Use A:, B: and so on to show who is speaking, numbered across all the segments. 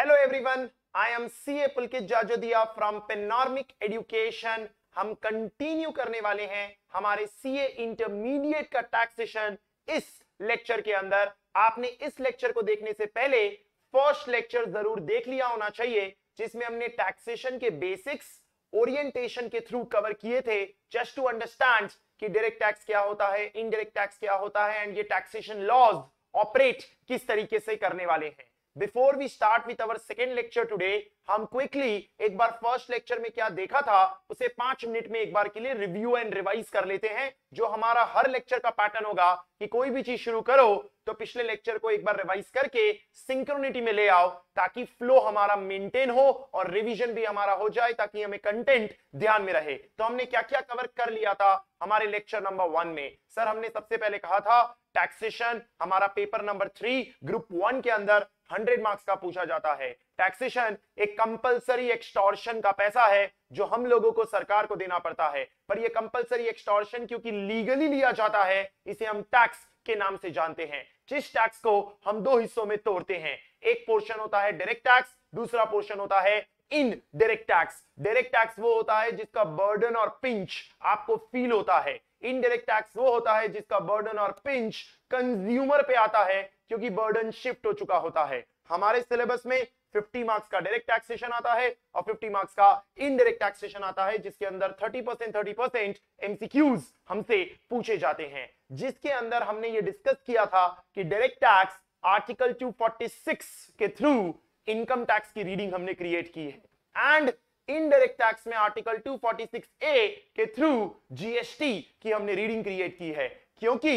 A: Hello everyone I am C A Pulkit Jajodia from Panoramic Education हम continue करने वाले हैं हमारे सी ए इंटरमीडिएट का टैक्सेशन इस लेक्चर के अंदर आपने इस लेक्चर को देखने से पहले फर्स्ट लेक्चर जरूर देख लिया होना चाहिए जिसमें हमने टैक्सेशन के बेसिक्स ओरिएंटेशन के थ्रू कवर किए थे जस्ट टू अंडरस्टैंड कि डायरेक्ट टैक्स क्या होता है इनडायरेक्ट टैक्स क्या होता है एंड ये टैक्सेशन लॉज ऑपरेट किस तरीके से करने वाले हैं before we start with our second lecture today हम क्विकली एक बार फर्स्ट लेक्चर में क्या देखा था उसे पांच मिनट में एक बार के लिए रिव्यू एंड रिवाइज कर लेते हैं जो हमारा हर लेक्चर का पैटर्न होगा कि कोई भी चीज शुरू करो तो पिछले लेक्चर को एक बार रिवाइज करके सिंक्रोनिटी में ले आओ ताकि फ्लो हमारा मेंटेन हो और रिवीजन भी हमारा हो जाए ताकि हमें कंटेंट ध्यान में रहे तो हमने क्या क्या कवर कर लिया था हमारे लेक्चर नंबर वन में सर हमने सबसे पहले कहा था टैक्सेशन हमारा paper number three group one के अंदर हंड्रेड मार्क्स का पूछा जाता है टैक्सेशन एक कंपलसरी एक्सटॉर्शन का पैसा है जो हम लोगों को सरकार को देना पड़ता है पर ये कंपलसरी एक्सटॉर्शन क्योंकि लीगली लिया जाता है इसे हम टैक्स के नाम से जानते हैं जिस टैक्स को हम दो हिस्सों में तोड़ते हैं एक पोर्शन होता है डायरेक्ट टैक्स दूसरा पोर्शन होता है indirect tax direct tax वो होता है जिसका बर्डन और पिंच आपको फील होता है इनडायरेक्ट टैक्स वो होता है जिसका बर्डन और पिंच कंज्यूमर पे आता है क्योंकि बर्डन शिफ्ट हो चुका होता है हमारे सिलेबस में 50 मार्क्स का डायरेक्ट टैक्सेशन आता है और 50 मार्क्स का इनडायरेक्ट टैक्सेशन आता है जिसके अंदर 30 परसेंट थर्टी परसेंट एमसीक्यूज हमसे पूछे जाते हैं जिसके अंदर हमने ये डिस्कस किया था कि डायरेक्ट टैक्स आर्टिकल 246 के थ्रू इनकम टैक्स की रीडिंग हमने क्रिएट की है एंड इनडायरेक्ट टैक्स में आर्टिकल टू ए के थ्रू जीएसटी की हमने रीडिंग क्रिएट की है क्योंकि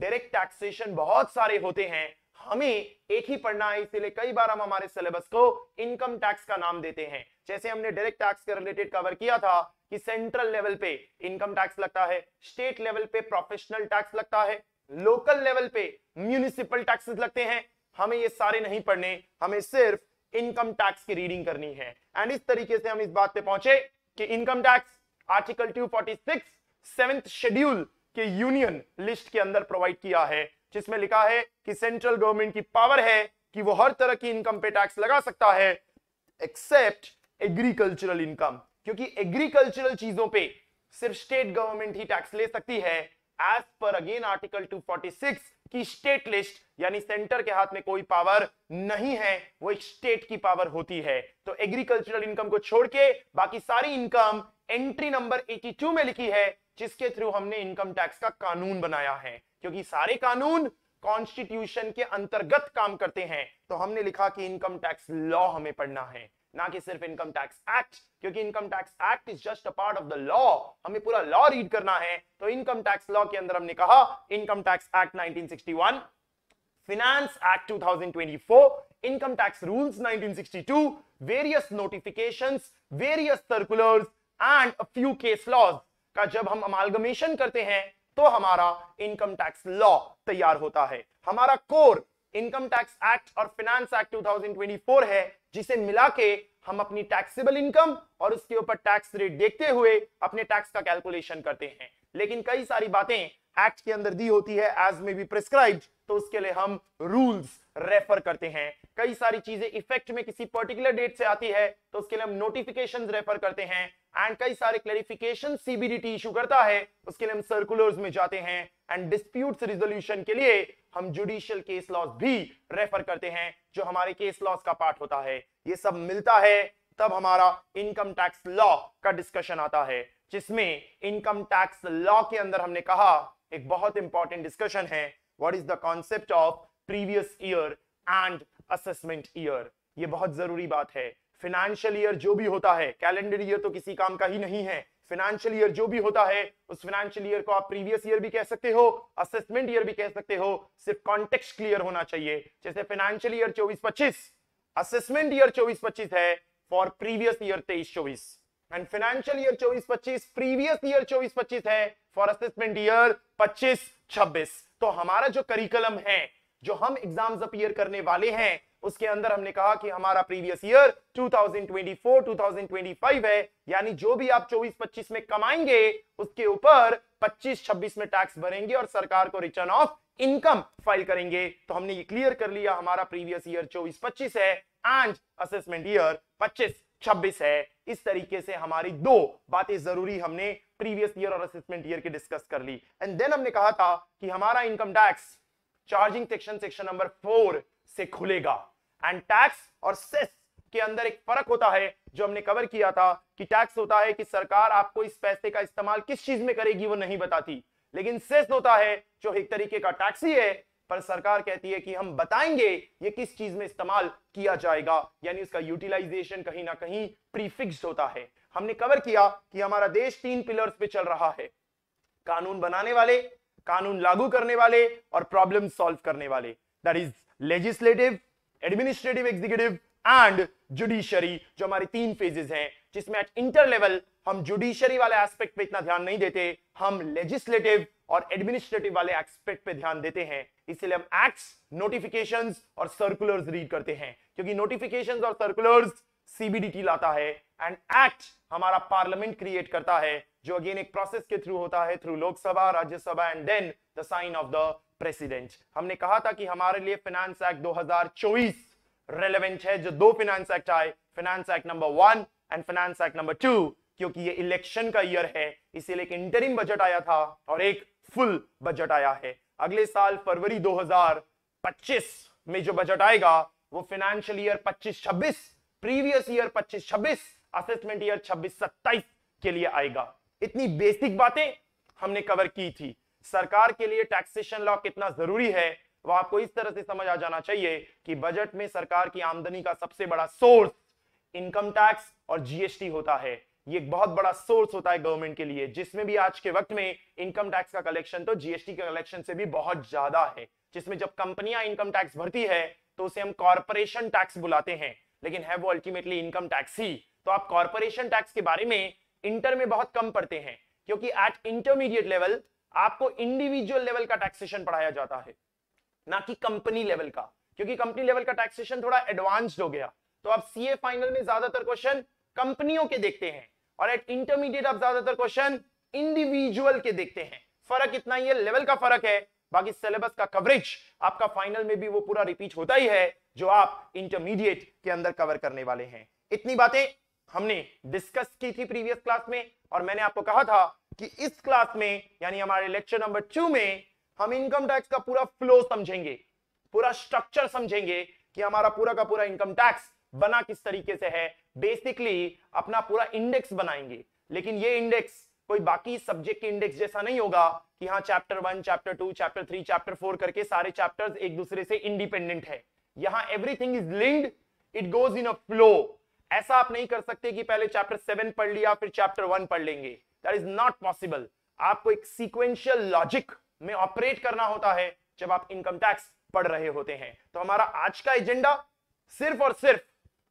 A: डायरेक्ट टैक्सेशन बहुत सारे होते हैं हमें एक ही पढ़ना है इसीलिए कई बार हम हमारे सिलेबस को इनकम टैक्स का नाम देते हैं जैसे हमने डायरेक्ट टैक्स के रिलेटेड कवर किया था कि सेंट्रल लेवल पे इनकम टैक्स लगता है स्टेट लेवल पे प्रोफेशनल टैक्स लगता है लोकल लेवल पे म्यूनिसिपल टैक्सेस लगते हैं हमें ये सारे नहीं पढ़ने हमें सिर्फ इनकम टैक्स की रीडिंग करनी है एंड इस तरीके से हम इस बात पे पहुंचे कि income tax article 246 seventh schedule के यूनियन लिस्ट के अंदर प्रोवाइड किया है जिसमें लिखा है कि सेंट्रल गवर्नमेंट की पावर है कि वो हर तरह की इनकम पे टैक्स लगा सकता है एक्सेप्ट एग्रीकल्चरल इनकम क्योंकि एग्रीकल्चरल चीजों पे सिर्फ स्टेट गवर्नमेंट ही टैक्स ले सकती है एज पर अगेन आर्टिकल 246 की स्टेट लिस्ट यानी सेंटर के हाथ में कोई पावर नहीं है वो एक स्टेट की पावर होती है तो एग्रीकल्चरल इनकम को छोड़ के बाकी सारी इनकम एंट्री नंबर 82 में लिखी है जिसके थ्रू हमने इनकम टैक्स का कानून बनाया है क्योंकि सारे कानून कॉन्स्टिट्यूशन के अंतर्गत काम करते हैं तो हमने लिखा कि इनकम टैक्स लॉ हमें पढ़ना है ना कि सिर्फ इनकम टैक्स एक्ट क्योंकि income tax act is just a part of the law हमें पूरा लॉ रीड करना है तो इनकम टैक्स लॉ के अंदर हमने कहा income tax act 1961 finance act 2024 income tax rules 1962 various notifications various circulars and a few case laws का जब हम अमालगमेशन करते हैं तो हमारा इनकम टैक्स लॉ तैयार होता है हमारा कोर इनकम टैक्स एक्ट और फिनेंस एक्ट 2024 है जिसे मिला के हम अपनी टैक्सेबल इनकम और उसके ऊपर टैक्स रेट देखते हुए अपने टैक्स का कैलकुलेशन करते हैं लेकिन कई सारी बातें एक्ट के अंदर दी होती है एज मे बी प्रिस्क्राइब्ड तो उसके लिए हम रूल्स रेफर करते हैं कई सारी चीजें इफेक्ट में किसी पर्टिकुलर डेट से आती है तो उसके लिए हम नोटिफिकेशन रेफर करते हैं एंड कई सारे क्लेरिफिकेशन सीबीडीटी इशू करता है उसके लिए हम सर्कुलर्स में जाते हैं एंड डिस्प्यूट्स रिजोल्यूशन के लिए हम जुडिशियल केस लॉस भी रेफर करते हैं जो हमारे केस लॉस का पार्ट होता है ये सब मिलता है तब हमारा इनकम टैक्स लॉ का डिस्कशन आता है जिसमें इनकम टैक्स लॉ के अंदर हमने कहा एक बहुत इंपॉर्टेंट डिस्कशन है what is the concept of previous year and assessment year ये बहुत जरूरी बात है फिनेंशियल ईयर जो भी होता है कैलेंडर ईयर तो किसी काम का ही नहीं है फिनेंशियल ईयर जो भी होता है उस फिनेंशियल ईयर को आप प्रीवियस ईयर भी कह सकते हो असेसमेंट ईयर भी कह सकते हो सिर्फ कॉन्टेक्स क्लियर होना चाहिए जैसे फिनेंशियल ईयर चौबीस पच्चीस असेसमेंट ईयर चौबीस पच्चीस है फॉर प्रीवियस ईयर तेईस चौबीस एंड फाइनेंशियल ईयर चौबीस पच्चीस प्रीवियस ईयर चौबीस पच्चीस है फॉर असेसमेंट ईयर पच्चीस छब्बीस तो हमारा जो करिकुलम है जो हम एग्जाम्स अपियर करने वाले हैं उसके अंदर हमने कहा कि हमारा प्रीवियस ईयर 2024 2025 है यानी जो भी आप 24 25 में कमाएंगे उसके ऊपर 25 26 में टैक्स भरेंगे और सरकार को रिटर्न ऑफ इनकम फाइल करेंगे तो हमने ये क्लियर कर लिया हमारा प्रीवियस ईयर 24 25 है एंड असेसमेंट ईयर 25 26 है इस तरीके से हमारी दो बातें जरूरी हमने प्रीवियस ईयर और असेसमेंट ईयर की डिस्कस कर ली एंड देन हमने कहा था कि हमारा income tax charging section section number four से खुलेगा एंड टैक्स और सेस के अंदर एक फर्क होता है जो हमने कवर किया था कि टैक्स होता है कि सरकार आपको इस पैसे का इस्तेमाल किस चीज में करेगी वो नहीं बताती लेकिन सेस होता है जो एक तरीके का टैक्स ही है पर सरकार कहती है कि हम बताएंगे ये किस चीज में इस्तेमाल किया जाएगा यानी इसका यूटिलाइजेशन कहीं ना कहीं प्रीफिक्स होता है हमने कवर किया कि हमारा देश तीन पिलर्स पे चल रहा है कानून बनाने वाले कानून लागू करने वाले और प्रॉब्लम सॉल्व करने वाले that is legislative administrative executive and judiciary जो हमारी तीन फेजेस हैं जिसमें एट इंटर लेवल हम जुडिशरी वाले एस्पेक्ट पे इतना ध्यान नहीं देते हम लेजिस्लेटिव और एडमिनिस्ट्रेटिव वाले एस्पेक्ट पे ध्यान देते हैं इसलिए हम एक्ट्स नोटिफिकेशन और सर्कुलर्स रीड करते हैं क्योंकि नोटिफिकेशन और सर्कुलर्स सीबीडीटी लाता है एंड एक्ट हमारा पार्लियामेंट क्रिएट करता है जो अगेन एक प्रोसेस के थ्रू होता है through Lok Sabha Rajya Sabha and then the sign of the president हमने कहा था कि हमारे लिए फाइनेंस एक्ट 2024 रेलेवेंट है जो दो फाइनेंस एक्ट आए finance act number one and finance act number two क्योंकि ये इलेक्शन का ईयर है इसीलिए एक इंटरिम बजट आया था और एक फुल बजट आया है अगले साल फरवरी 2025 में जो बजट आएगा वो financial year 25-26 previous year 25-26 assessment year 26-27 के लिए आएगा इतनी बेसिक बातें हमने कवर की थी सरकार के लिए टैक्सेशन लॉ कितना जरूरी है वो आपको इस तरह से समझ आ जाना चाहिए कि बजट में सरकार की आमदनी का सबसे बड़ा सोर्स इनकम टैक्स और जीएसटी होता है ये बहुत बड़ा सोर्स होता है गवर्नमेंट के लिए जिसमें भी आज के वक्त में इनकम टैक्स का कलेक्शन तो जीएसटी के कलेक्शन से भी बहुत ज्यादा है जिसमें जब कंपनियां इनकम टैक्स भरती है तो उसे हम कॉरपोरेशन टैक्स बुलाते हैं लेकिन है वो अल्टीमेटली इनकम टैक्स ही तो आप कॉरपोरेशन टैक्स के बारे में इंटर में बहुत कम पढ़ते हैं क्योंकि एट इंटरमीडिएट लेवल आपको इंडिविजुअल लेवल का टैक्सेशन पढ़ाया जाता है ना कि कंपनी लेवल का क्योंकि कंपनी लेवल का टैक्सेशन थोड़ा एडवांस्ड हो गया तो आप सीए फाइनल में ज्यादातर क्वेश्चन कंपनियों के देखते हैं और एट इंटरमीडिएट आप ज्यादातर क्वेश्चन इंडिविजुअल के देखते हैं फर्क इतना ही है लेवल का फर्क है बाकी सिलेबस का कवरेज आपका फाइनल में भी वो पूरा रिपीट होता ही है जो आप इंटरमीडिएट के अंदर कवर करने वाले हैं इतनी बातें हमने डिस्कस की थी प्रीवियस क्लास में और मैंने आपको कहा था कि इस क्लास में यानी हमारे लेक्चर नंबर टू में हम इनकम टैक्स का पूरा फ्लो समझेंगे पूरा स्ट्रक्चर समझेंगे कि हमारा पूरा का पूरा इनकम टैक्स बना किस तरीके से है बेसिकली अपना पूरा इंडेक्स बनाएंगे लेकिन ये इंडेक्स कोई बाकी सब्जेक्ट के इंडेक्स जैसा नहीं होगा कि हाँ chapter one chapter two chapter three chapter four करके सारे चैप्टर्स एक दूसरे से इंडिपेंडेंट है यहाँ everything is linked it goes in a flow ऐसा आप नहीं कर सकते कि पहले चैप्टर सेवन पढ़ लिया फिर चैप्टर वन पढ़ लेंगे दैट इज नॉट पॉसिबल आपको एक सीक्वेंशियल लॉजिक में ऑपरेट करना होता है जब आप इनकम टैक्स पढ़ रहे होते हैं तो हमारा आज का एजेंडा सिर्फ और सिर्फ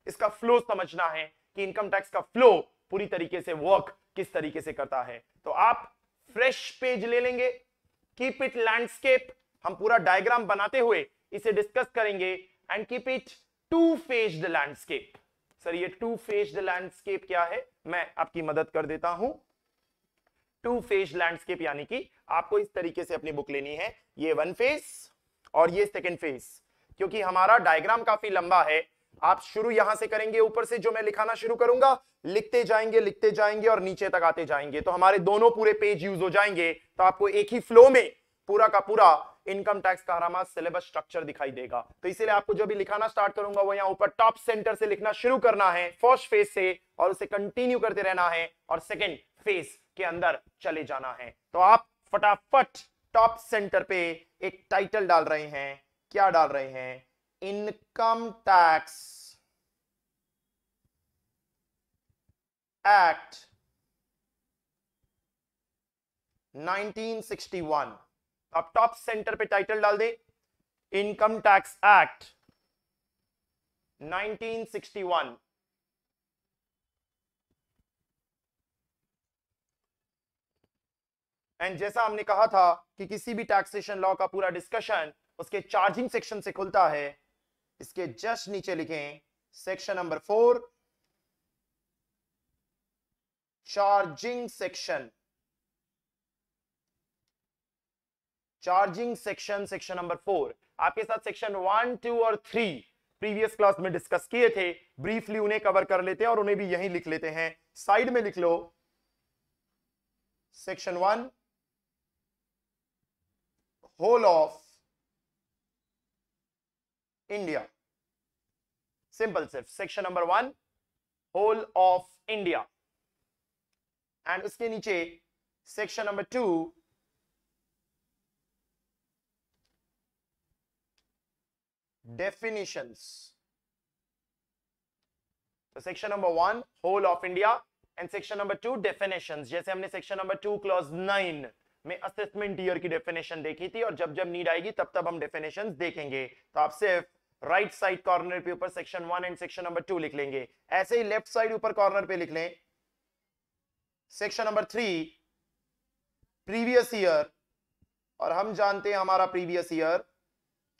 A: इसका फ्लो समझना है कि इनकम टैक्स का फ्लो पूरी तरीके से वर्क किस तरीके से करता है तो आप फ्रेश पेज ले लेंगे कीप इट लैंडस्केप हम पूरा डायग्राम बनाते हुए इसे डिस्कस करेंगे and keep it two phased landscape sir ये टू फेज्ड लैंडस्केप क्या है मैं आपकी मदद कर देता हूं टू फेज लैंडस्केप यानी कि आपको इस तरीके से अपनी बुक लेनी है ये वन फेज और ये सेकेंड फेज क्योंकि हमारा डायग्राम काफी लंबा है आप शुरू यहां से करेंगे ऊपर से जो मैं लिखाना शुरू करूंगा लिखते जाएंगे लिखते जाएंगे और नीचे तक आते जाएंगे तो हमारे दोनों पूरे पेज यूज हो जाएंगे तो आपको एक ही फ्लो में पूरा का पूरा इनकम टैक्स का हरामा सिलेबस स्ट्रक्चर दिखाई देगा तो इसीलिए आपको जो भी लिखाना स्टार्ट करूंगा वो यहाँ ऊपर टॉप सेंटर से लिखना शुरू करना है फर्स्ट फेज से और उसे कंटिन्यू करते रहना है और सेकेंड फेज के अंदर चले जाना है तो आप फटाफट टॉप सेंटर पे एक टाइटल डाल रहे हैं क्या डाल रहे हैं इनकम टैक्स एक्ट 1961 आप टॉप सेंटर पे टाइटल डाल दे इनकम टैक्स एक्ट 1961 एंड जैसा हमने कहा था कि किसी भी टैक्सेशन लॉ का पूरा डिस्कशन उसके चार्जिंग सेक्शन से खुलता है इसके जस्ट नीचे लिखें section number four charging section charging section section number four आपके साथ सेक्शन वन टू और थ्री प्रीवियस क्लास में डिस्कस किए थे ब्रीफली उन्हें कवर कर लेते हैं और उन्हें भी यहीं लिख लेते हैं साइड में लिख लो section one whole of India simple सिर्फ section number one whole of India and उसके नीचे सेक्शन नंबर टू डेफिनेशंस तो section number one whole of India and section number two definition जैसे हमने section number two clause nine में assessment year की definition देखी थी और जब जब नीड आएगी तब तब हम डेफिनेशन देखेंगे तो आप सिर्फ राइट साइड कॉर्नर पे ऊपर section one and section number two लिख लेंगे ऐसे ही लेफ्ट साइड ऊपर कॉर्नर पे लिख लें section number three previous year और हम जानते हैं हमारा प्रीवियस ईयर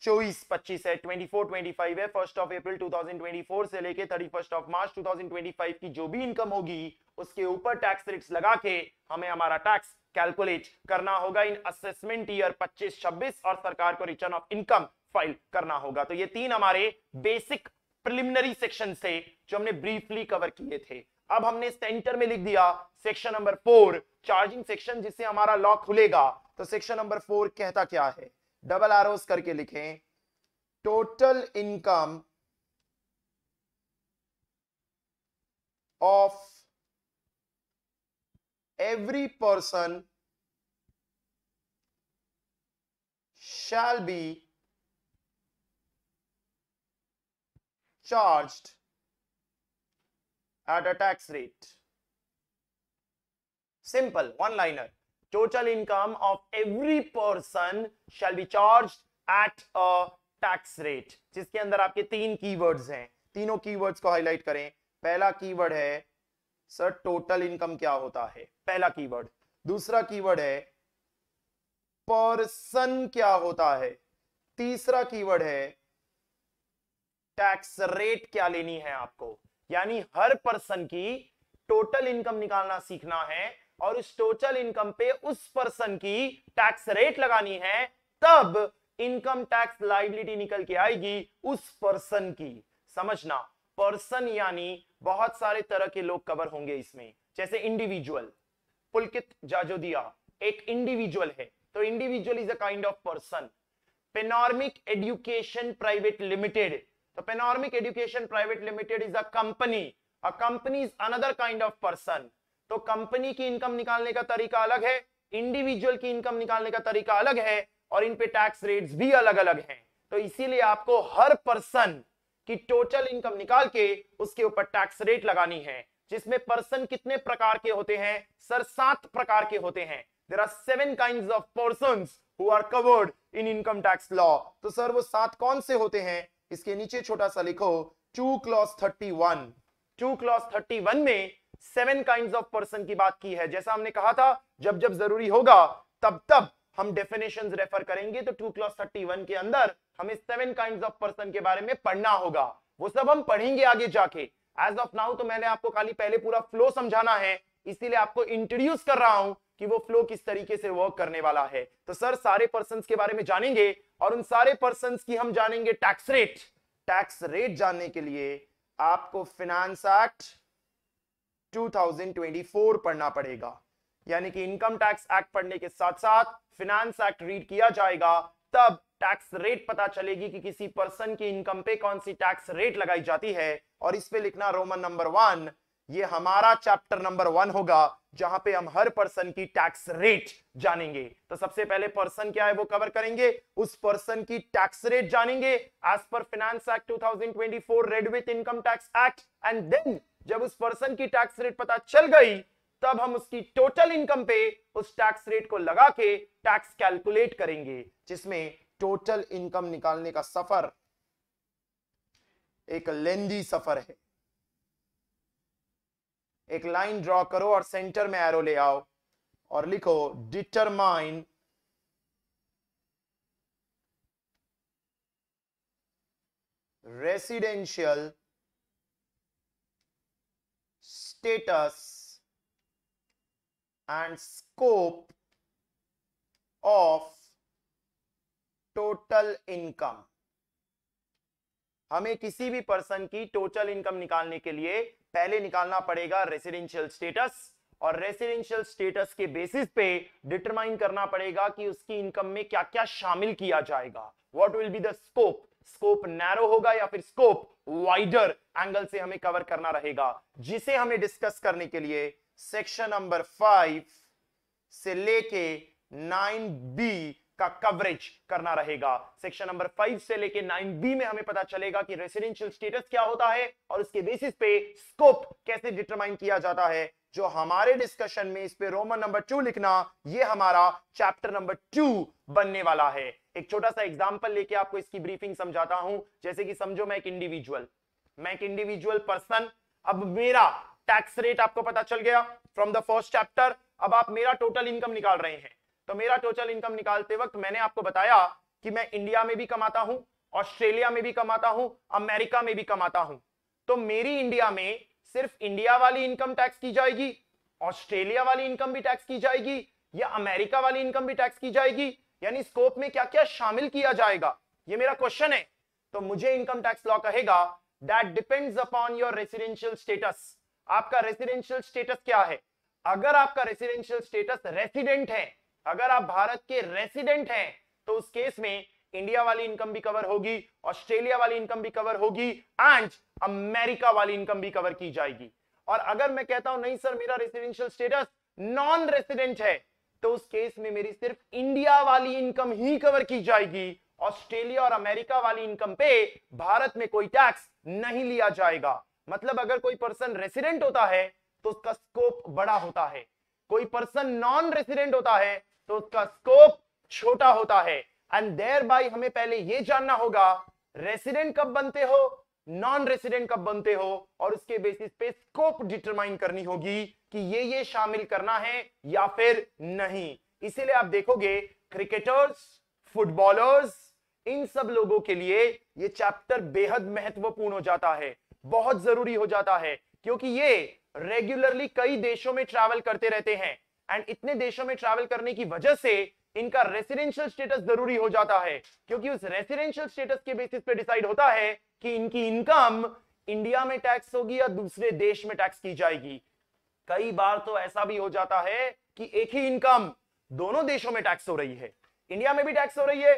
A: चौबीस पच्चीस है ट्वेंटी फोर ट्वेंटी फाइव है first of April two thousand twenty four से लेके thirty first of March two thousand twenty five की जो भी इनकम होगी उसके ऊपर टैक्स रेट्स लगा के हमें हमारा टैक्स कैलकुलेट करना होगा इन असेसमेंट ईयर पच्चीस छब्बीस और सरकार को रिटर्न ऑफ इनकम फाइल करना होगा तो ये तीन हमारे बेसिक प्रिलिमिनरी सेक्शन से जो हमने ब्रीफली कवर किए थे अब हमने सेंटर में लिख दिया section number four charging section जिससे हमारा लॉक खुलेगा तो सेक्शन नंबर फोर कहता क्या है डबल आरोस करके लिखें total income of every person shall be charged at a tax rate simple one liner total income of every person shall be charged at a tax rate जिसके अंदर आपके तीन keywords हैं तीनों कीवर्ड्स को highlight करें पहला कीवर्ड है सर टोटल इनकम क्या होता है पहला कीवर्ड दूसरा कीवर्ड है पर्सन क्या होता है तीसरा कीवर्ड है टैक्स रेट क्या लेनी है आपको यानी हर पर्सन की टोटल इनकम निकालना सीखना है और उस टोटल इनकम पे उस पर्सन की टैक्स रेट लगानी है तब इनकम टैक्स लाइबिलिटी निकल के आएगी उस पर्सन की समझना पर्सन यानी बहुत सारे तरह के लोग कवर होंगे इसमें जैसे इंडिविजुअल पुलकित जाजोदिया एक इंडिविजुअल है तो individual is a kind of person पेनॉर्मिक एडुकेशन प्राइवेट लिमिटेड तो पेनॉर्मिक Education private limited is a company a company is another kind of person तो कंपनी की इनकम निकालने का तरीका अलग है इंडिविजुअल की इनकम निकालने का तरीका अलग है और इन पे टैक्स रेट्स भी अलग अलग हैं तो इसीलिए आपको हर पर्सन की टोटल इनकम निकाल के उसके ऊपर टैक्स रेट लगानी है जिसमें पर्सन कितने प्रकार के होते हैं सर सात प्रकार के होते हैं there are seven kind of person who are covered in income tax law तो सर वो सात कौन से होते हैं इसके नीचे छोटा सा लिखो two clause thirty one two clause thirty one में सेवन काइंड ऑफ पर्सन की बात की है जैसा हमने कहा था जब जब जरूरी होगा तब तब हम डेफिनेशन रेफर करेंगे तो टू क्लॉस थर्टी वन के अंदर हमें सेवन काइंड ऑफ पर्सन के बारे में पढ़ना होगा वो सब हम पढ़ेंगे आगे जाके एज ऑफ नाउ तो मैंने आपको खाली पहले पूरा फ्लो समझाना है इसीलिए आपको इंट्रोड्यूस कर रहा हूं कि वो फ्लो किस तरीके से वर्क करने वाला है तो सर सारे पर्सन के बारे में जानेंगे और उन सारे पर्सन की हम जानेंगे टैक्स रेट टैक्स रेट जानने के लिए आपको फिनांस एक्ट 2024 पढ़ना पड़ेगा यानी कि इनकम टैक्स एक्ट पढ़ने के साथ साथ फिनांस एक्ट रीड किया जाएगा तब टैक्स रेट पता चलेगी कि किसी पर्सन की इनकम पे कौन सी टैक्स रेट लगाई जाती है और इस पे लिखना रोमन नंबर वन ये हमारा चैप्टर नंबर वन होगा जहां पे हम हर पर्सन की टैक्स रेट जानेंगे तो सबसे पहले पर्सन क्या है वो कवर करेंगे उस पर्सन की टैक्स रेट जानेंगे as per finance act 2024 read with income tax act and then जब उस पर्सन की टैक्स रेट पता चल गई तब हम उसकी टोटल इनकम पे उस टैक्स रेट को लगा के टैक्स कैलकुलेट करेंगे जिसमें टोटल इनकम निकालने का सफर एक लेंदी सफर है एक लाइन ड्रॉ करो और सेंटर में एरो ले आओ और लिखो determine residential status and scope of total income हमें किसी भी पर्सन की टोटल इनकम निकालने के लिए पहले निकालना पड़ेगा रेसिडेंशियल स्टेटस और रेसिडेंशियल स्टेटस के बेसिस पे डिटरमाइन करना पड़ेगा कि उसकी इनकम में क्या क्या शामिल किया जाएगा what will be the scope scope narrow होगा या फिर स्कोप वाइडर एंगल से हमें कवर करना रहेगा जिसे हमें डिस्कस करने के लिए सेक्शन नंबर फाइव से लेके नाइन बी का कवरेज करना रहेगा सेक्शन नंबर फाइव से लेके नाइन बी में हमें पता चलेगा कि रेसिडेंशियल स्टेटस क्या होता है और उसके बेसिस पे स्कोप कैसे डिटरमाइन किया जाता है जो हमारे डिस्कशन में इस पे रोमन नंबर टू लिखना ये हमारा चैप्टर नंबर टू बनने वाला है एक छोटा सा एग्जाम्पल लेके आपको इसकी ब्रीफिंग समझाता हूं जैसे कि समझो मैं एक इंडिविजुअल मैं एक इंडिविजुअल पर्सन अब मेरा टैक्स रेट आपको पता चल गया फ्रॉम द फर्स्ट चैप्टर अब आप मेरा टोटल इनकम निकाल रहे हैं तो मेरा टोटल इनकम निकालते वक्त मैंने आपको बताया कि मैं इंडिया में भी कमाता हूं ऑस्ट्रेलिया में भी कमाता हूं अमेरिका में भी कमाता हूं तो मेरी इंडिया में सिर्फ इंडिया वाली इनकम टैक्स की जाएगी ऑस्ट्रेलिया वाली इनकम भी टैक्स की जाएगी या अमेरिका वाली इनकम भी टैक्स की जाएगी यानी स्कोप में क्या क्या शामिल किया जाएगा ये मेरा क्वेश्चन है तो मुझे इनकम टैक्स लॉ कहेगा that depends upon your residential status आपका रेसिडेंशियल स्टेटस क्या है अगर आपका रेसिडेंशियल स्टेटस रेसिडेंट है अगर आप भारत के रेसिडेंट हैं तो उस केस में इंडिया वाली इनकम भी कवर होगी ऑस्ट्रेलिया वाली इनकम भी कवर होगी एंड अमेरिका वाली इनकम भी कवर की जाएगी और अगर मैं कहता हूं नहीं सर मेरा रेसिडेंशियल स्टेटस नॉन रेसिडेंट है तो उस केस में मेरी सिर्फ इंडिया वाली इनकम ही कवर की जाएगी ऑस्ट्रेलिया और अमेरिका वाली इनकम पे भारत में कोई टैक्स नहीं लिया जाएगा मतलब अगर कोई पर्सन रेसिडेंट होता है तो उसका स्कोप बड़ा होता है कोई पर्सन नॉन रेसिडेंट होता है तो उसका स्कोप छोटा होता है एंड देर बाई हमें पहले यह जानना होगा रेसिडेंट कब बनते हो नॉन रेसिडेंट कब बनते हो और उसके बेसिस पे स्कोप डिटरमाइन करनी होगी कि ये ये शामिल करना है या फिर नहीं इसीलिए आप देखोगे क्रिकेटर्स फुटबॉलर्स इन सब लोगों के लिए ये चैप्टर बेहद महत्वपूर्ण हो जाता है बहुत जरूरी हो जाता है क्योंकि ये रेगुलरली कई देशों में ट्रैवल करते रहते हैं एंड इतने देशों में ट्रैवल करने की वजह से इनका रेसिडेंशियल स्टेटस जरूरी हो जाता है क्योंकि उस रेसिडेंशियल स्टेटस के बेसिस पे डिसाइड होता है कि इनकी इनकम इंडिया में टैक्स होगी या दूसरे देश में टैक्स की जाएगी कई बार तो ऐसा भी हो जाता है कि एक ही इनकम दोनों देशों में टैक्स हो रही है इंडिया में भी टैक्स हो रही है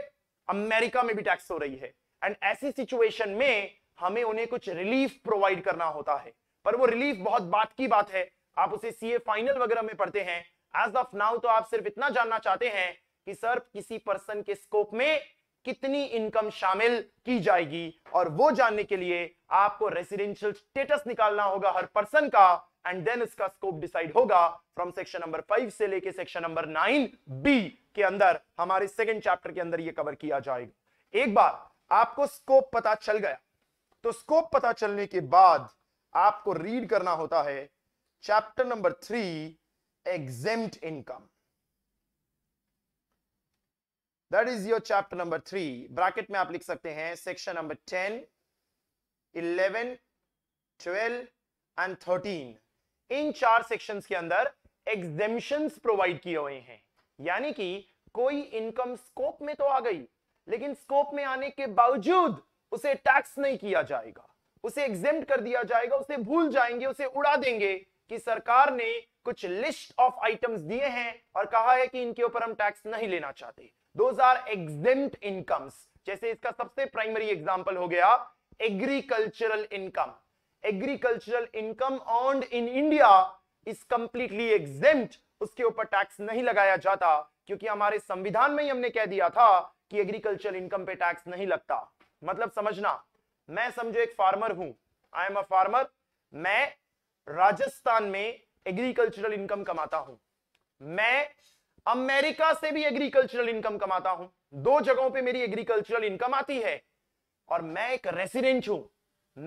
A: अमेरिका में भी टैक्स हो रही है एंड ऐसी सिचुएशन में हमें उन्हें कुछ रिलीफ प्रोवाइड करना होता है पर वो रिलीफ बहुत बात की बात है आप उसे सीए फाइनल वगैरह में पढ़ते हैं एज ऑफ नाउ तो आप सिर्फ इतना जानना चाहते हैं कि सर किसी पर्सन के स्कोप में कितनी इनकम शामिल की जाएगी और वो जानने के लिए आपको रेसिडेंशियल स्टेटस निकालना होगा हर पर्सन का एंड देन इसका स्कोप डिसाइड होगा फ्रॉम सेक्शन नंबर फाइव से लेके सेक्शन नंबर नाइन बी के अंदर हमारे सेकेंड चैप्टर के अंदर ये कवर किया जाएगा एक बार आपको स्कोप पता चल गया तो स्कोप पता चलने के बाद आपको रीड करना होता है chapter number three exempt income. That is your chapter number three. Bracket में आप लिख सकते हैं section number ten eleven twelve and thirteen इन चार सेक्शन के अंदर एग्जेम्शन प्रोवाइड किए हुए हैं यानी कि कोई इनकम स्कोप में तो आ गई लेकिन स्कोप में आने के बावजूद उसे टैक्स नहीं किया जाएगा उसे एग्जेम्प्ट कर दिया जाएगा उसे भूल जाएंगे उसे उड़ा देंगे कि सरकार ने कुछ लिस्ट ऑफ आइटम्स दिए हैं और कहा है कि इनके ऊपर हम टैक्स नहीं लेना चाहते दोज आर एग्जेम्प्ट इनकम्स जैसे इसका सबसे प्राइमरी एग्जांपल हो गया agricultural income agricultural income on in India is completely exempt उसके ऊपर टैक्स नहीं लगाया जाता क्योंकि हमारे संविधान में ही हमने कह दिया था कि एग्रीकल्चर इनकम पे टैक्स नहीं लगता मतलब समझना मैं समझो एक फार्मर हूं आई एम अ फार्मर मैं राजस्थान में एग्रीकल्चरल इनकम कमाता हूं मैं अमेरिका से भी एग्रीकल्चरल इनकम कमाता हूं दो जगहों पे मेरी एग्रीकल्चरल इनकम आती है और मैं एक रेसिडेंट हूं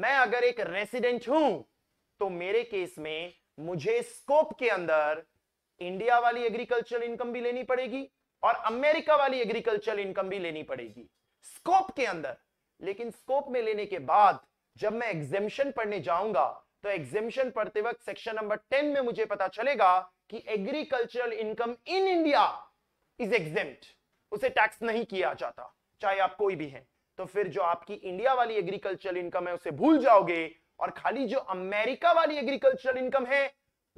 A: मैं अगर एक रेसिडेंट हूं तो मेरे केस में मुझे स्कोप के अंदर इंडिया वाली एग्रीकल्चरल इनकम भी लेनी पड़ेगी और अमेरिका वाली एग्रीकल्चरल इनकम भी लेनी पड़ेगी स्कोप के अंदर लेकिन स्कोप में लेने के बाद जब मैं एग्जेम्शन पढ़ने जाऊंगा तो एग्जिबिशन पढ़ते वक्त सेक्शन नंबर टेन में मुझे पता चलेगा कि agricultural income in India is exempt उसे टैक्स नहीं किया जाता चाहे आप कोई भी हैं तो फिर जो आपकी इंडिया वाली एग्रीकल्चरल इनकम है उसे भूल जाओगे और खाली जो अमेरिका वाली एग्रीकल्चरल इनकम है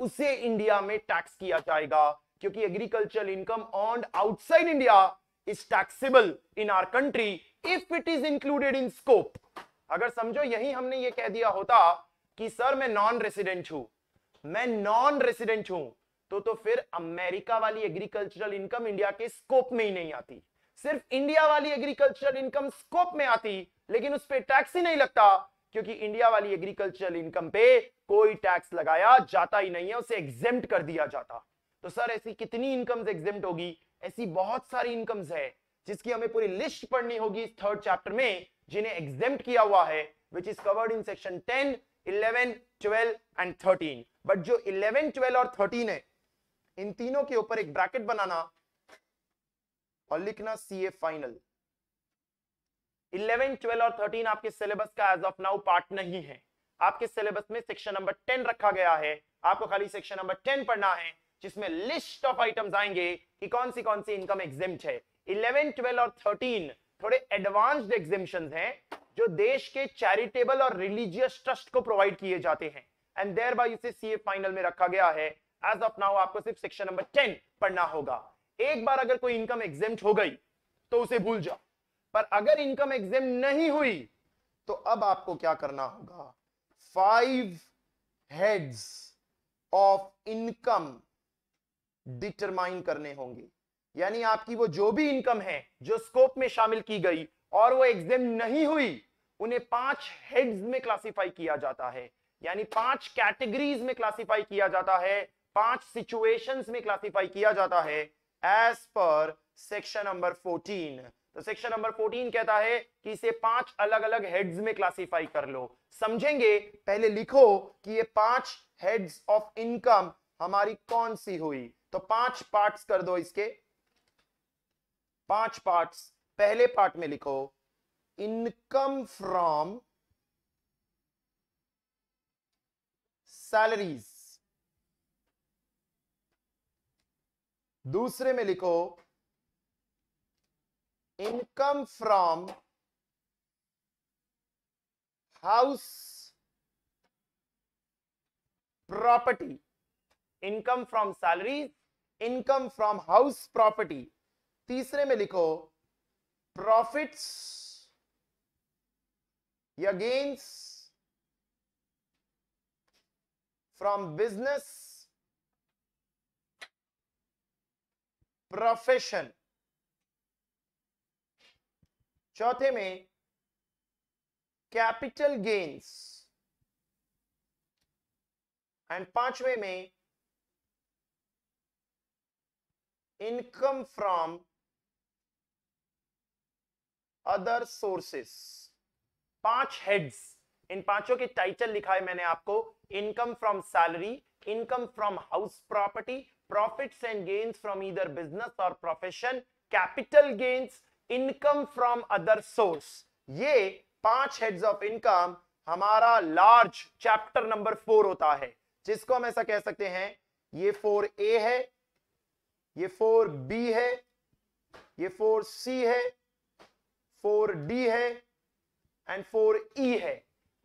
A: उसे इंडिया में टैक्स किया जाएगा क्योंकि agricultural income on outside India is taxable in our country if it is included in scope अगर समझो यही हमने ये कह दिया होता कि सर मैं नॉन रेसिडेंट हूं मैं नॉन रेसिडेंट हूं तो तो फिर अमेरिका वाली एग्रीकल्चरल इनकम इंडिया के स्कोप में ही नहीं आती सिर्फ इंडिया वाली एग्रीकल्चरल इनकम स्कोप में आती लेकिन उस पर टैक्स ही नहीं लगता क्योंकि इंडिया वाली एग्रीकल्चरल इनकम पे कोई टैक्स लगाया जाता ही नहीं है उसे एग्जेम कर दिया जाता तो सर ऐसी कितनी इनकम एग्जेम होगी ऐसी बहुत सारी इनकम्स है जिसकी हमें पूरी लिस्ट पढ़नी होगी थर्ड चैप्टर में जिन्हें एग्जेम किया हुआ है which is covered in section ten 11, 12 and 13 but जो 11, 12 और 13 है इन तीनों के ऊपर एक ब्रैकेट बनाना और लिखना सी ए फाइनल 11, 12 और 13 आपके सिलेबस का एज ऑफ नाउ पार्ट नहीं है आपके सिलेबस में सेक्शन नंबर 10 रखा गया है आपको खाली सेक्शन नंबर 10 पढ़ना है जिसमें लिस्ट ऑफ आइटम्स आएंगे कि कौन सी कौन सी इनकम एग्जिम्ट है 11, 12 और 13 थोड़े एडवांस्ड एग्जिमशन हैं जो देश के चैरिटेबल और रिलीजियस ट्रस्ट को प्रोवाइड किए जाते हैं एंड देर बाई इसे सीए फाइनल में रखा गया है एज ऑफ नाउ आपको सिर्फ सेक्शन नंबर टेन पढ़ना होगा एक बार अगर कोई इनकम एग्जाम हो गई तो उसे भूल जाओ पर अगर इनकम एग्जाम नहीं हुई तो अब आपको क्या करना होगा five heads of income determine करने होंगे यानी आपकी वो जो भी इनकम है जो स्कोप में शामिल की गई और वो एग्जाम नहीं हुई उन्हें पांच हेड्स में क्लासिफाई किया जाता है यानी पांच कैटेगरीज में क्लासिफाई किया जाता है पांच सिचुएशंस में क्लासिफाई किया जाता है एज पर सेक्शन नंबर 14 तो सेक्शन नंबर 14 कहता है कि इसे पांच अलग अलग हेड्स में क्लासिफाई कर लो समझेंगे पहले लिखो कि ये पांच हेड्स ऑफ इनकम हमारी कौन सी हुई तो पांच पार्ट्स कर दो इसके पांच पार्ट्स पहले पार्ट में लिखो इनकम फ्रॉम सैलरीज दूसरे में लिखो income from house property income from salaries income from house property तीसरे में लिखो profits gains from business profession चौथे में कैपिटल गेन्स एंड पांचवें में इनकम फ्रॉम अदर सोर्सेस पांच हेड्स इन पांचों के टाइटल लिखा है मैंने आपको income from salary income from house property profits and gains from इधर बिजनेस और profession capital gains income from other source ये पांच हेड्स ऑफ इनकम हमारा लार्ज चैप्टर नंबर फोर होता है जिसको हम ऐसा कह सकते हैं ये फोर ए है ये फोर बी है ये फोर सी है फोर डी है एंड फोर ई है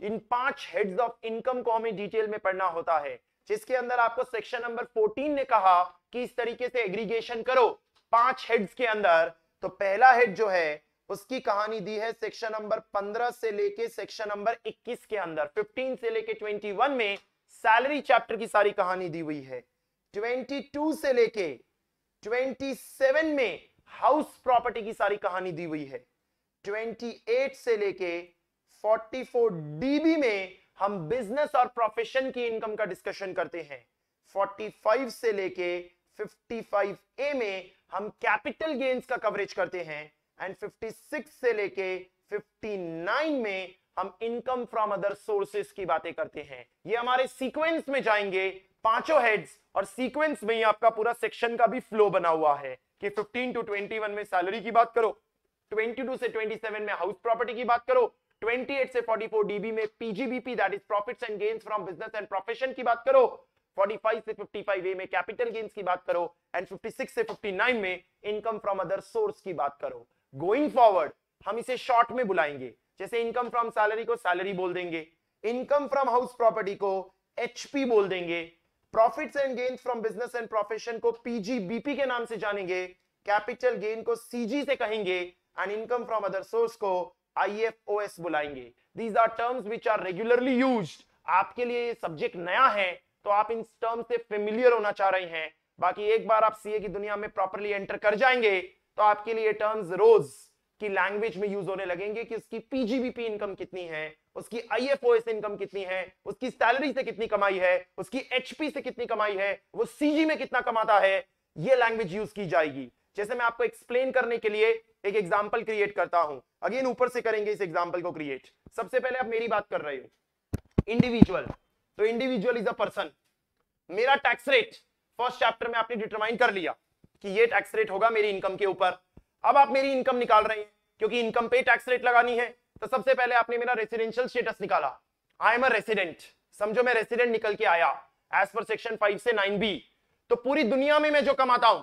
A: इन पांच हेड्स ऑफ इनकम को हमें डिटेल में पढ़ना होता है जिसके अंदर आपको सेक्शन नंबर 14 ने कहा कि इस तरीके से एग्रीगेशन करो पांच हेड्स के अंदर तो पहला हेड जो है उसकी कहानी दी है सेक्शन नंबर 15 से लेके सेक्शन नंबर 21 के अंदर 15 से लेके 21 में सैलरी चैप्टर की सारी कहानी दी हुई है 22 से लेके 27 में हाउस प्रॉपर्टी की सारी कहानी दी हुई है 28 से लेके 44 डीबी में हम बिजनेस और प्रोफेशन की इनकम का डिस्कशन करते हैं 45 से लेके 55 ए में हम कैपिटल गेन्स का कवरेज करते हैं एंड 56 से लेके 59 में हम इनकम फ्रॉम अदर सोर्सेस की बातें करते हैं ये हमारे सीक्वेंस में जाएंगे पांचों हेड्स और सीक्वेंस में ही आपका पूरा सेक्शन का भी फ्लो बना हुआ है कि 15 टू 21 में सैलरी की बात करो 22 से 27 में हाउस प्रॉपर्टी की बात करो 28 से 44 डीबी में PGBP that is profits and gains from business and profession की बात करो 45 से 55 ए में कैपिटल गेन्स की बात करो एंड 56 से 59 में इनकम फ्रॉम अदर सोर्स की बात करो गोइंग फॉरवर्ड हम इसे शॉर्ट में बुलाएंगे जैसे इनकम फ्रॉम सैलरी को सैलरी बोल देंगे इनकम फ्रॉम हाउस प्रॉपर्टी को एचपी बोल देंगे profits and gains from business and profession को पीजीबीपी के नाम से जानेंगे कैपिटल गेन को सीजी से कहेंगे and income from other source को आईएफओएस बुलाएंगे these are terms which are regularly used आपके लिए ये सब्जेक्ट नया है तो आप इन टर्म से फेमिलियर होना चाह रहे हैं बाकी एक बार आप सीए की दुनिया में प्रॉपरली एंटर कर जाएंगे तो आपके लिए टर्म्स रोज की लैंग्वेज में यूज होने लगेंगे कि उसकी पीजीबीपी इनकम कितनी है उसकी आईएफओएस इनकम कितनी है उसकी सैलरी से कितनी कमाई है उसकी एचपी से कितनी कमाई है वो सीजी में कितना कमाता है ये लैंग्वेज यूज की जाएगी जैसे मैं आपको एक्सप्लेन करने के लिए एक एग्जाम्पल क्रिएट करता हूं अगेन ऊपर से करेंगे इस एग्जाम्पल को क्रिएट सबसे पहले आप मेरी बात कर रहे हो इंडिविजुअल तो इंडिविजुअल इज अ पर्सन मेरा टैक्स रेट फर्स्ट चैप्टर में आपने डिटरमाइन कर लिया कि ये टैक्स रेट होगा मेरी इनकम के ऊपर अब आप मेरी इनकम निकाल रहे हैं क्योंकि इनकम पे टैक्स रेट लगानी है तो सबसे पहले आपने मेरा रेसिडेंशियल स्टेटस निकाला आई एम अ रेसिडेंट समझो मैं रेसिडेंट निकल के आया एज पर सेक्शन फाइव से नाइन बी तो पूरी दुनिया में मैं जो कमाता हूं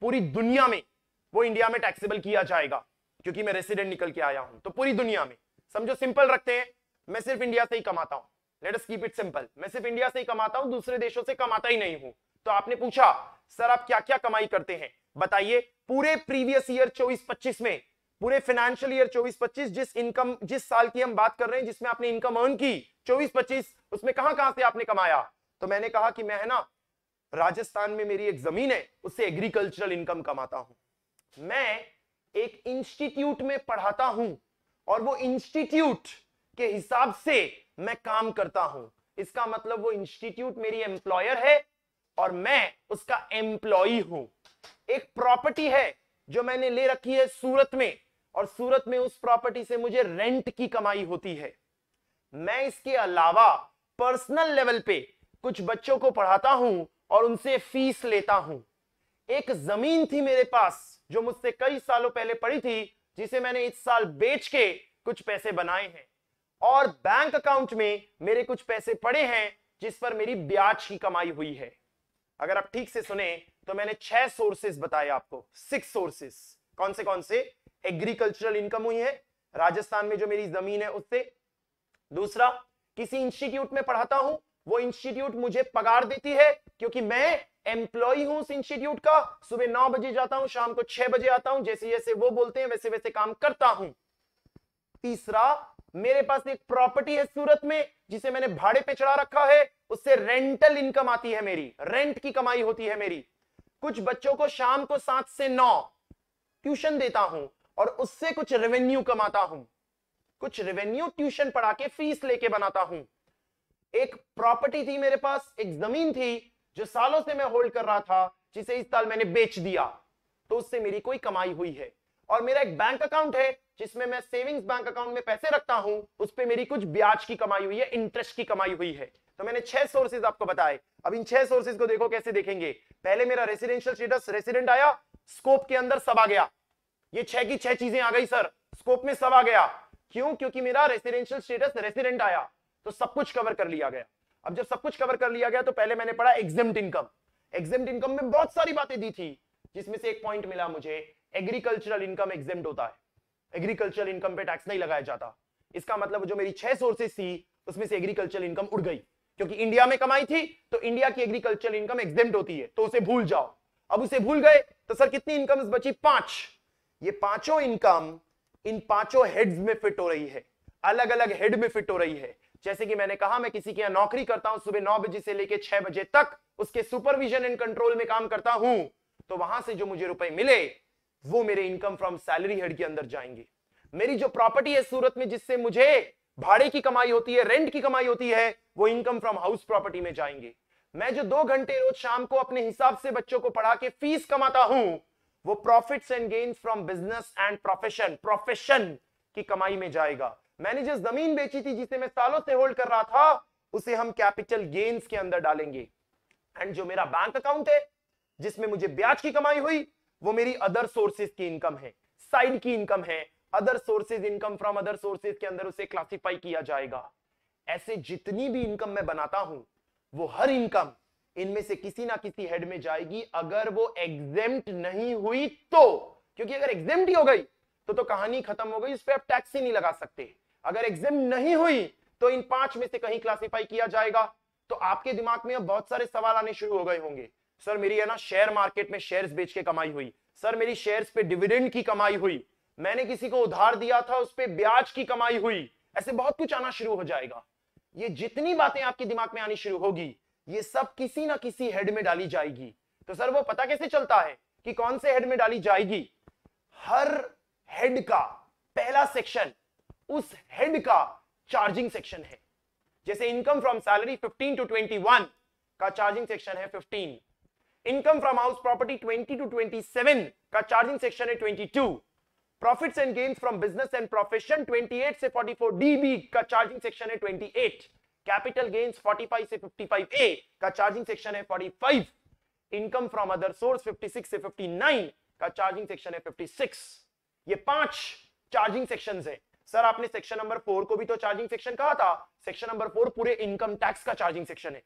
A: पूरी दुनिया में वो इंडिया में टैक्सेबल किया जाएगा क्योंकि मैं रेसिडेंट निकल के आया हूं तो पूरी दुनिया में समझो सिंपल रखते हैं मैं सिर्फ इंडिया से ही कमाता हूं let us keep it simple मैं सिर्फ इंडिया से ही कमाता हूं दूसरे देशों से कमाता ही नहीं हूं तो आपने पूछा सर आप क्या क्या कमाई करते हैं बताइए पूरे प्रीवियस ईयर चौबीस पच्चीस में पूरे फाइनेंशियल ईयर चौबीस पच्चीस जिस इनकम जिस साल की हम बात कर रहे हैं जिसमें आपने इनकम अर्न की चौबीस पच्चीस उसमें कहां कहां से आपने कमाया तो मैंने कहा कि मैं है ना राजस्थान में मेरी एक जमीन है उससे एग्रीकल्चरल इनकम कमाता हूं मैं एक इंस्टीट्यूट में पढ़ाता हूं और वो इंस्टीट्यूट के हिसाब से मैं काम करता हूं इसका मतलब वो इंस्टीट्यूट मेरी एम्प्लॉयर है और मैं उसका एम्प्लॉय हूं एक प्रॉपर्टी है जो मैंने ले रखी है सूरत में और सूरत में उस प्रॉपर्टी से मुझे रेंट की कमाई होती है मैं इसके अलावा पर्सनल लेवल पे कुछ बच्चों को पढ़ाता हूं और उनसे फीस लेता हूं एक जमीन थी मेरे पास जो मुझसे कई सालों पहले पड़ी थी जिसे मैंने इस साल बेच के कुछ पैसे बनाए हैं और बैंक अकाउंट में मेरे कुछ पैसे पड़े हैं जिस पर मेरी ब्याज की कमाई हुई है अगर आप ठीक से सुने तो मैंने छह सोर्सेस बताए आपको सिक्स सोर्सेस कौन से कौन से एग्रीकल्चरल इनकम हुई है राजस्थान में जो मेरी जमीन है उससे दूसरा किसी इंस्टीट्यूट में पढ़ाता हूं वो इंस्टीट्यूट मुझे पगार देती है क्योंकि मैं एम्प्लॉय हूं उस इंस्टीट्यूट का सुबह नौ बजे जाता हूं शाम को छह बजे आता हूं जैसे जैसे वो बोलते हैं वैसे वैसे काम करता हूं तीसरा मेरे पास एक प्रॉपर्टी है सूरत में जिसे मैंने भाड़े पे चढ़ा रखा है उससे रेंटल इनकम आती है मेरी रेंट की कमाई होती है मेरी कुछ बच्चों को शाम को सात से नौ ट्यूशन देता हूं और उससे कुछ रेवेन्यू कमाता हूं कुछ रेवेन्यू ट्यूशन पढ़ा के फीस लेके बनाता हूं एक प्रॉपर्टी थी मेरे पास एक जमीन थी जो सालों से मैं होल्ड कर रहा था जिसे इस साल मैंने बेच दिया तो उससे मेरी कोई कमाई हुई है और मेरा एक बैंक अकाउंट है जिसमें मैं सेविंग्स बैंक अकाउंट में पैसे रखता हूं उस पर मेरी कुछ ब्याज की कमाई हुई है इंटरेस्ट की कमाई हुई है तो मैंने छह सोर्सेज आपको बताए अब इन छह सोर्सेज को देखो कैसे देखेंगे पहले मेरा रेसिडेंशियल स्टेटस रेसिडेंट आया स्कोप के अंदर सब आ गया ये छह की छह चीजें आ गई सर स्कोप में सब आ गया क्यों क्योंकि मेरा रेसिडेंशियल स्टेटस रेसिडेंट आया तो सब कुछ कवर कर लिया गया अब जब सब कुछ कवर कर लिया गया तो पहले मैंने पढ़ा एग्जिम इनकम एग्जिम इनकम में बहुत सारी बातें दी थी जिसमें से एक पॉइंट मिला मुझे एग्रीकल्चरल इनकम एग्जिम होता है एग्रीकल्चरल इनकम पे टैक्स नहीं लगाया जाता इसका मतलब जो मेरी छह सोर्सेस थी उसमें से एग्रीकल्चरल इनकम उड़ गई क्योंकि इंडिया में कमाई थी तो इंडिया की एग्रीकल्चरल इनकम एग्जिम होती है तो उसे भूल जाओ अब उसे भूल गए तो सर कितनी इनकम बची पांच ये पांचों इनकम इन पांचों हेड्स में फिट हो रही है अलग अलग हेड में फिट हो रही है जैसे कि मैंने कहा मैं किसी की यहाँ नौकरी करता हूं सुबह नौ बजे से लेकर छह बजे तक उसके सुपरविजन एंड कंट्रोल में काम करता हूं तो वहां से जो मुझे रुपए मिले वो मेरे इनकम फ्रॉम सैलरी हेड के अंदर जाएंगे मेरी जो प्रॉपर्टी है सूरत में जिससे मुझे भाड़े की कमाई होती है रेंट की कमाई होती है वो इनकम फ्रॉम हाउस प्रॉपर्टी में जाएंगे मैं जो दो घंटे रोज शाम को अपने हिसाब से बच्चों को पढ़ा के फीस कमाता हूं वो profits and gains from business and profession profession की कमाई में जाएगा मैंने जो जमीन बेची थी जिसे मैं सालों से होल्ड कर रहा था उसे हम कैपिटल गेन्स के अंदर डालेंगे एंड जो मेरा बैंक अकाउंट है जिसमें मुझे ब्याज की कमाई हुई वो मेरी अदर सोर्सेज की इनकम है साइड की इनकम है other sources income from other sources के अंदर उसे क्लासिफाई किया जाएगा ऐसे जितनी भी इनकम मैं बनाता हूं वो हर इनकम इनमें से किसी ना किसी हेड में जाएगी अगर वो एग्जेम्प्ट नहीं हुई तो क्योंकि अगर एग्जेम्प्ट ही हो गई तो तो कहानी खत्म हो गई उस पर आप टैक्स ही नहीं लगा सकते अगर एग्जाम नहीं हुई तो इन पांच में से कहीं क्लासिफाई किया जाएगा तो आपके दिमाग में अब बहुत सारे सवाल आने शुरू हो गए होंगे सर मेरी है ना शेयर मार्केट में शेयर्स बेच के कमाई हुई सर मेरी शेयर्स पे डिविडेंड की कमाई हुई मैंने किसी को उधार दिया था उस पर ब्याज की कमाई हुई ऐसे बहुत कुछ आना शुरू हो जाएगा ये जितनी बातें आपके दिमाग में आनी शुरू होगी ये सब किसी ना किसी हेड में डाली जाएगी तो सर वो पता कैसे चलता है कि कौन से हेड में डाली जाएगी हर हेड का पहला सेक्शन उस हेड का चार्जिंग सेक्शन है जैसे इनकम फ्रॉम सैलरी 15 टू 21 का चार्जिंग सेक्शन है 15 income from house property 20 to 27 का चार्जिंग सेक्शन है 22 profits and gains from business and profession 28 से 44 डीबी का चार्जिंग सेक्शन है 28 कैपिटल गेन्स 45 से 55 ए का चार्जिंग सेक्शन है 45 इनकम फ्रॉम अदर सोर्स 56 से 59 का चार्जिंग सेक्शन है 56 ये पांच चार्जिंग सेक्शंस हैं सर आपने सेक्शन नंबर फोर को भी तो चार्जिंग सेक्शन कहा था सेक्शन नंबर फोर पूरे इनकम टैक्स का चार्जिंग सेक्शन है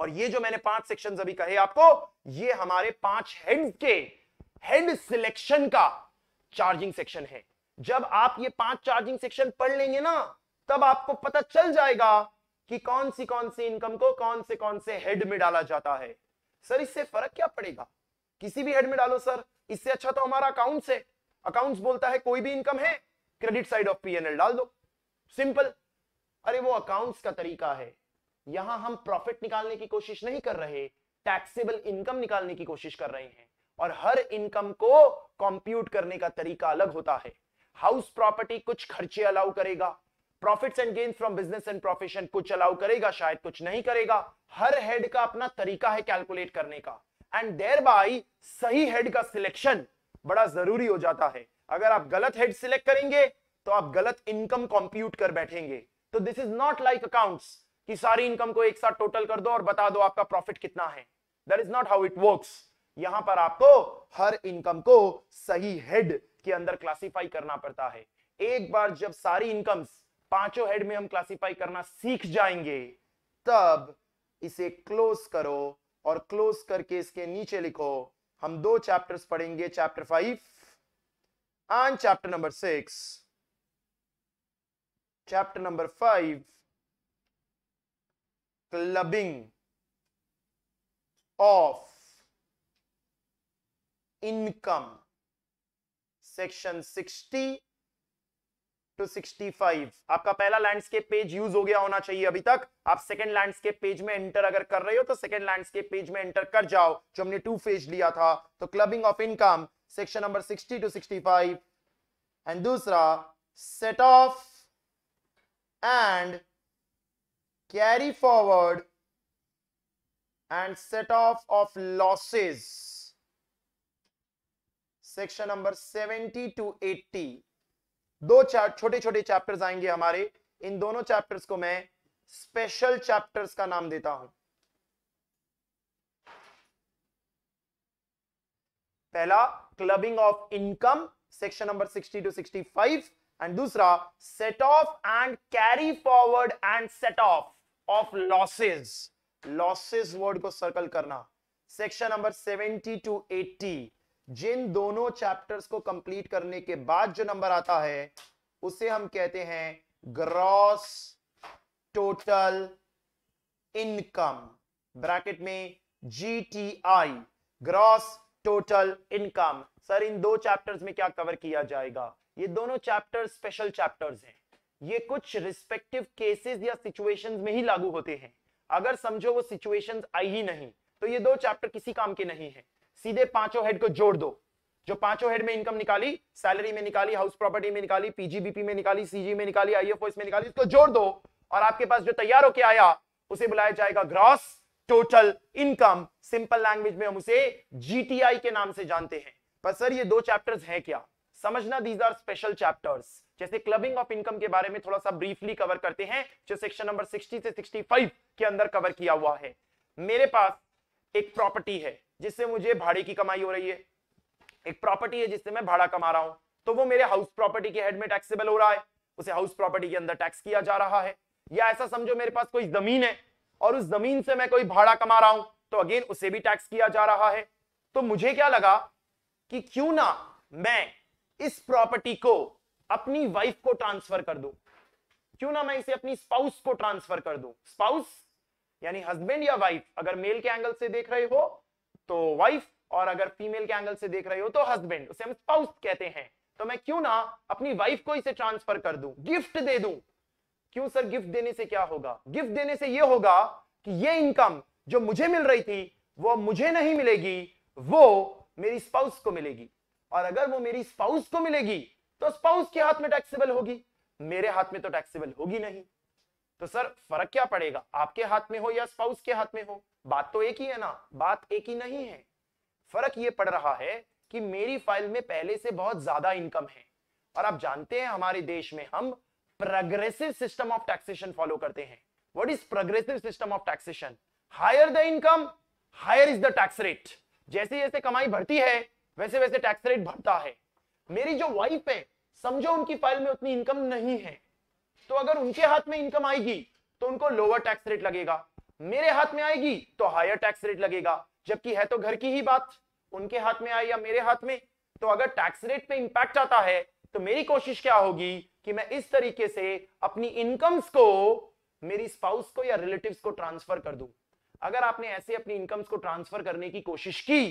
A: और ये जो मैंने पांच सेक्शन अभी कहे आपको ये हमारे पांच हेड के हेड सिलेक्शन का चार्जिंग सेक्शन है जब आप ये पांच चार्जिंग सेक्शन पढ़ लेंगे ना तब आपको पता चल जाएगा कि कौन सी कौन सी इनकम को कौन से कौन से हेड में डाला जाता है सर इससे फर्क क्या पड़ेगा किसी भी हेड में डालो सर इससे अच्छा तो हमारा अकाउंट्स है अकाउंट्स बोलता है कोई भी इनकम है क्रेडिट साइड ऑफ पीएनएल डाल दो सिंपल अरे वो अकाउंट्स का तरीका है यहां हम प्रॉफिट निकालने की कोशिश नहीं कर रहे टैक्सेबल इनकम निकालने की कोशिश कर रहे हैं और हर इनकम को कंप्यूट करने का तरीका अलग होता है हाउस प्रॉपर्टी कुछ खर्चे अलाउ करेगा profits and gains from business and profession कुछ अलाउ करेगा शायद कुछ नहीं करेगा हर हेड का अपना तरीका है कैलकुलेट करने का एंड देयर बाई सही हेड का सिलेक्शन बड़ा जरूरी हो जाता है अगर आप गलत हेड सिलेक्ट करेंगे तो आप गलत इनकम कंप्यूट कर बैठेंगे तो this is not like accounts कि सारी इनकम को एक साथ टोटल कर दो और बता दो आपका प्रॉफिट कितना है that is not how it works यहां पर आपको हर इनकम को सही हेड के अंदर क्लासिफाई करना पड़ता है एक बार जब सारी इनकम पांचों हेड में हम क्लासिफाई करना सीख जाएंगे तब इसे क्लोज करो और क्लोज करके इसके नीचे लिखो हम दो चैप्टर्स पढ़ेंगे chapter five and chapter number 6 chapter number 5 clubbing of income section 60 to 65 आपका पहला लैंडस्केप पेज यूज हो गया होना चाहिए अभी तक आप सेकंड लैंडस्केप पेज में एंटर अगर कर रहे हो तो सेकंड लैंडस्केप पेज में एंटर कर जाओ जो हमने टू फेज लिया था तो clubbing of income section number 60 to 65 and दूसरा set off and carry forward and set off off losses section number 70 to 80 दो चार छोटे छोटे चैप्टर्स आएंगे हमारे इन दोनों चैप्टर्स को मैं स्पेशल चैप्टर्स का नाम देता हूं पहला clubbing of income section number 60 to 65 and दूसरा set off and carry forward and set off off losses losses word को सर्कल करना सेक्शन नंबर 70 टू 80 जिन दोनों चैप्टर्स को कंप्लीट करने के बाद जो नंबर आता है उसे हम कहते हैं ग्रॉस टोटल इनकम ब्रैकेट में GTI gross total income sir इन दो चैप्टर्स में क्या कवर किया जाएगा ये दोनों चैप्टर स्पेशल चैप्टर्स हैं ये कुछ रिस्पेक्टिव केसेस या सिचुएशंस में ही लागू होते हैं अगर समझो वो सिचुएशंस आई ही नहीं तो ये दो चैप्टर किसी काम के नहीं है सीधे पांचों हेड को जोड़ दो जो पांचों हेड में इनकम निकाली सैलरी में निकाली हाउस प्रॉपर्टी में निकाली पीजीबीपी में निकाली सीजी में निकाली आईएफओएस में निकाली इसको जोड़ दो और आपके पास जो तैयार होके आया उसे बुलाया जाएगा gross total income simple language में हम उसे जीटीआई के नाम से जानते हैं पर सर ये दो चैप्टर्स हैं क्या समझना दीज आर स्पेशल चैप्टर्स जैसे क्लबिंग ऑफ इनकम के बारे में थोड़ा सा ब्रीफली कवर करते हैं जो सेक्शन नंबर 60 से 65 के अंदर कवर किया हुआ है मेरे पास एक प्रॉपर्टी है जिससे मुझे भाड़े की कमाई हो रही है एक प्रॉपर्टी है जिससे मैं भाड़ा कमा रहा हूं तो वो मेरे हाउस प्रॉपर्टी के हेड में टैक्सेबल हो रहा है उसे हाउस प्रॉपर्टी के अंदर टैक्स किया जा रहा है या ऐसा समझो मेरे पास कोई जमीन है और उस जमीन से मैं कोई भाड़ा कमा रहा हूं तो अगेन उसे भी टैक्स किया जा रहा है तो मुझे क्या लगा कि क्यों ना मैं इस प्रॉपर्टी को अपनी वाइफ को ट्रांसफर कर दूं क्यों ना मैं इसे अपनी स्पाउस को ट्रांसफर कर दूं स्पाउस यानी हस्बैंड या वाइफ अगर मेल के एंगल से देख रहे हो तो वाइफ और अगर फीमेल के एंगल से देख रहे हो तो हस्बैंड उसे हम स्पाउस कहते हैं तो मैं क्यों ना अपनी वाइफ को इसे ट्रांसफर कर दूं गिफ्ट दे दूं क्यों सर गिफ्ट देने से क्या होगा गिफ्ट देने से यह होगा कि यह इनकम जो मुझे मिल रही थी वो मुझे नहीं मिलेगी वो मेरी स्पाउस को मिलेगी और अगर वो मेरी स्पाउस को मिलेगी तो स्पाउस के हाथ में टैक्सेबल होगी मेरे हाथ में तो टैक्सेबल होगी नहीं तो सर फर्क क्या पड़ेगा आपके हाथ में हो या स्पाउस के हाथ में हो बात तो एक ही है ना बात एक ही नहीं है फर्क ये पड़ रहा है कि मेरी फाइल में पहले से बहुत ज्यादा इनकम है और आप जानते हैं हमारे देश में हम progressive system of taxation follow करते हैं what is progressive system of taxation higher the income higher is the tax rate जैसे जैसे कमाई बढ़ती है वैसे वैसे टैक्स रेट बढ़ता है मेरी जो वाइफ है समझो उनकी फाइल में उतनी इनकम नहीं है तो अगर उनके हाथ में इनकम आएगी तो उनको लोअर टैक्स रेट लगेगा मेरे हाथ में आएगी तो हायर टैक्स रेट लगेगा जबकि है तो घर की ही बात उनके हाथ में आए या मेरे हाथ में तो अगर टैक्स रेट पे इंपैक्ट आता है तो मेरी कोशिश क्या होगी कि मैं इस तरीके से अपनी इनकम्स को मेरी स्पाउस को या रिलेटिव्स को ट्रांसफर कर दूं अगर आपने ऐसे अपनी इनकम्स को ट्रांसफर करने की कोशिश की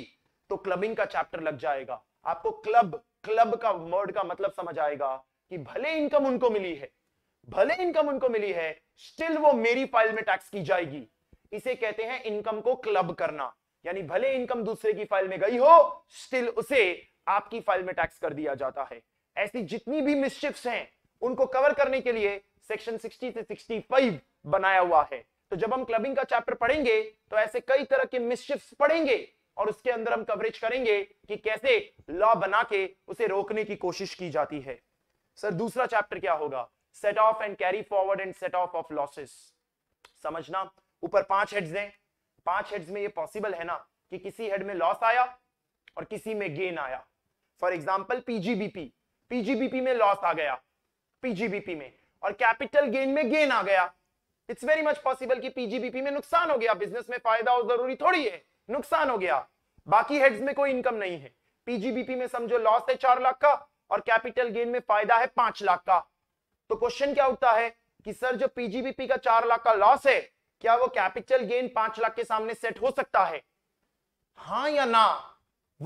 A: तो क्लबिंग का चैप्टर लग जाएगा आपको क्लब क्लब का वर्ड का मतलब समझ आएगा कि भले इनकम उनको मिली है भले इनकम उनको मिली है स्टिल वो मेरी फाइल में टैक्स की जाएगी इसे कहते हैं इनकम को क्लब करना यानी भले इनकम दूसरे की फाइल में गई हो स्टिल उसे आपकी फाइल में टैक्स कर दिया जाता है ऐसी जितनी भी मिस्चिप्स हैं उनको कवर करने के लिए सेक्शन 60 से 65 बनाया हुआ है तो जब हम क्लबिंग का चैप्टर पढ़ेंगे तो ऐसे कई तरह के मिसशिप्स पढ़ेंगे और उसके अंदर हम कवरेज करेंगे कि कैसे लॉ बना के उसे रोकने की कोशिश की जाती है सर दूसरा चैप्टर क्या होगा set off and carry forward and set off off losses समझना ऊपर पांच हेड्स हैं पांच हेड्स में ये पॉसिबल है ना कि किसी हेड में लॉस आया और किसी में गेन आया फॉर एग्जाम्पल पीजीबीपी पीजीबीपी में लॉस आ गया पीजीबीपी में और कैपिटल गेन में गेन आ गया इट्स वेरी मच पॉसिबल कि पीजीबीपी में नुकसान हो गया बिजनेस में फायदा और जरूरी थोड़ी है नुकसान हो गया बाकी हेड्स में कोई इनकम नहीं है पीजीबीपी में समझो लॉस है चार लाख का और कैपिटल गेन में फायदा है पांच लाख का तो क्वेश्चन क्या उठता है कि सर जो पीजीबीपी का चार लाख का लॉस है क्या वो कैपिटल गेन पांच लाख के सामने सेट हो सकता है हाँ या ना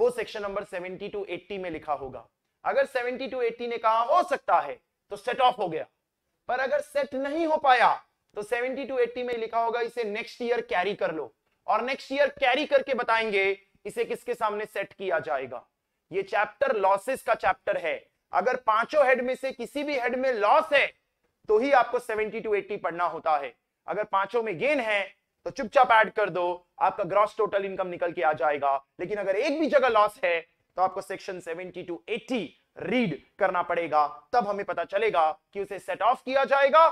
A: वो section number seventy to eighty में लिखा होगा अगर सेवेंटी टू एट्टी ने कहा हो सकता है तो सेट ऑफ हो गया पर अगर सेट नहीं हो पाया तो 70 टू 80 में लिखा होगा इसे नेक्स्ट ईयर कैरी कर लो और नेक्स्ट ईयर कैरी करके बताएंगे इसे किसके सामने सेट किया जाएगा ये चैप्टर लॉसेस का चैप्टर है अगर पांचों हेड में से किसी भी हेड में लॉस है तो ही आपको 70 टू 80 पढ़ना होता है अगर पांचों में गेन है तो चुपचाप ऐड कर दो आपका ग्रॉस टोटल इनकम निकल के आ जाएगा लेकिन अगर एक भी जगह लॉस है तो आपको सेक्शन 70 टू 80 रीड करना पड़ेगा तब हमें पता चलेगा कि उसे सेट ऑफ किया जाएगा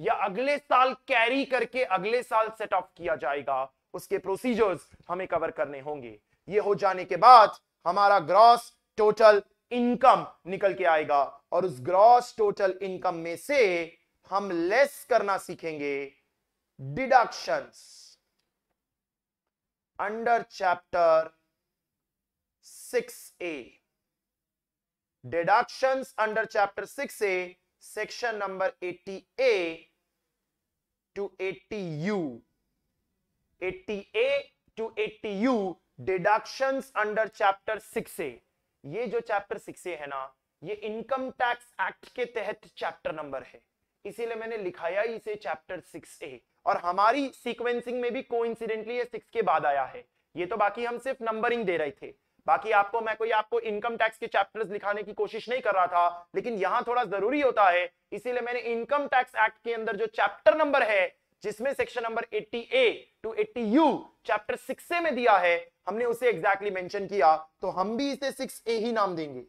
A: या अगले साल कैरी करके अगले साल सेट ऑफ किया जाएगा उसके प्रोसीजर्स हमें कवर करने होंगे ये हो जाने के बाद हमारा ग्रॉस टोटल इनकम निकल के आएगा और उस ग्रॉस टोटल इनकम में से हम लेस करना सीखेंगे deductions under chapter six A deductions under chapter six A section number 80A to 80U. 80A to 80U deductions under chapter 6A. ये जो चैप्टर सिक्स है ना ये इनकम टैक्स एक्ट के तहत चैप्टर नंबर है इसीलिए मैंने लिखाया इसे चैप्टर सिक्स ए और हमारी सीक्वेंसिंग में भी कोइंसिडेंटली ये सिक्स के बाद आया है ये तो बाकी हम सिर्फ नंबरिंग दे रहे थे बाकी आपको मैं कोई आपको इनकम टैक्स के चैप्टर्स लिखाने की कोशिश नहीं कर रहा था लेकिन यहां थोड़ा जरूरी होता है इसीलिए मैंने इनकम टैक्स एक्ट के अंदर जो चैप्टर नंबर है जिसमें section number 80 A to 80 U chapter six A में दिया है हमने उसे एग्जैक्टली exactly मेंशन किया तो हम भी इसे सिक्स ए ही नाम देंगे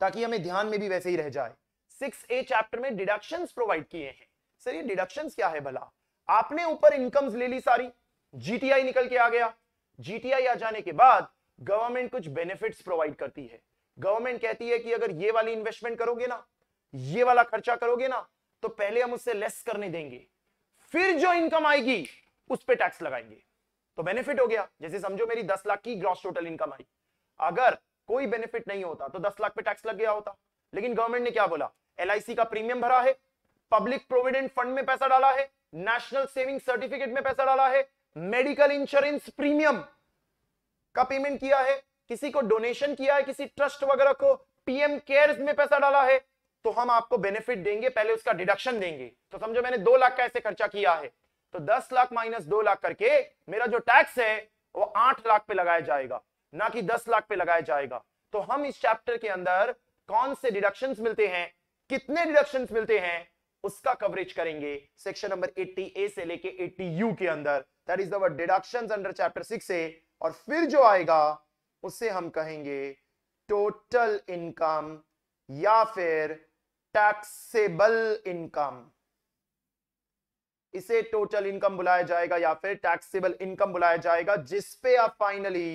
A: ताकि हमें ध्यान में भी वैसे ही रह जाए सिक्स ए चैप्टर में डिडक्शन प्रोवाइड किए हैं सर ये डिडक्शन क्या है भला आपने ऊपर इनकम्स ले ली सारी जीटीआई निकल के आ गया जीटीआई आ जाने के बाद गवर्नमेंट कुछ बेनिफिट्स प्रोवाइड करती है गवर्नमेंट कहती है कि अगर ये वाली इन्वेस्टमेंट करोगे ना ये वाला खर्चा करोगे ना तो पहले हम उससे लेस करने देंगे फिर जो इनकम आएगी उस पर टैक्स लगाएंगे तो बेनिफिट हो गया जैसे समझो मेरी दस लाख की ग्रॉस टोटल इनकम आई अगर कोई बेनिफिट नहीं होता तो दस लाख पे टैक्स लग गया होता लेकिन गवर्नमेंट ने क्या बोला एल का प्रीमियम भरा है पब्लिक प्रोविडेंट फंड में पैसा डाला है नेशनल सेविंग सर्टिफिकेट में पैसा डाला है मेडिकल इंश्योरेंस प्रीमियम का पेमेंट किया है किसी को डोनेशन किया है किसी ट्रस्ट वगैरह को पीएम केयर्स में पैसा डाला है तो हम आपको बेनिफिट देंगे पहले उसका डिडक्शन देंगे तो समझो मैंने दो लाख का ऐसे खर्चा किया है तो दस लाख माइनस दो लाख करके मेरा जो टैक्स है वो आठ लाख पे लगाया जाएगा ना कि दस लाख पे लगाया जाएगा तो हम इस चैप्टर के अंदर कौन से डिडक्शन मिलते हैं कितने डिडक्शन मिलते हैं उसका कवरेज करेंगे सेक्शन नंबर 80 ए से लेके 80 यू के अंदर that is the deduction under chapter six A और फिर जो आएगा उसे हम कहेंगे टोटल इनकम या फिर टैक्सेबल इनकम इसे टोटल इनकम बुलाया जाएगा या फिर टैक्सेबल इनकम बुलाया जाएगा जिस पे आप फाइनली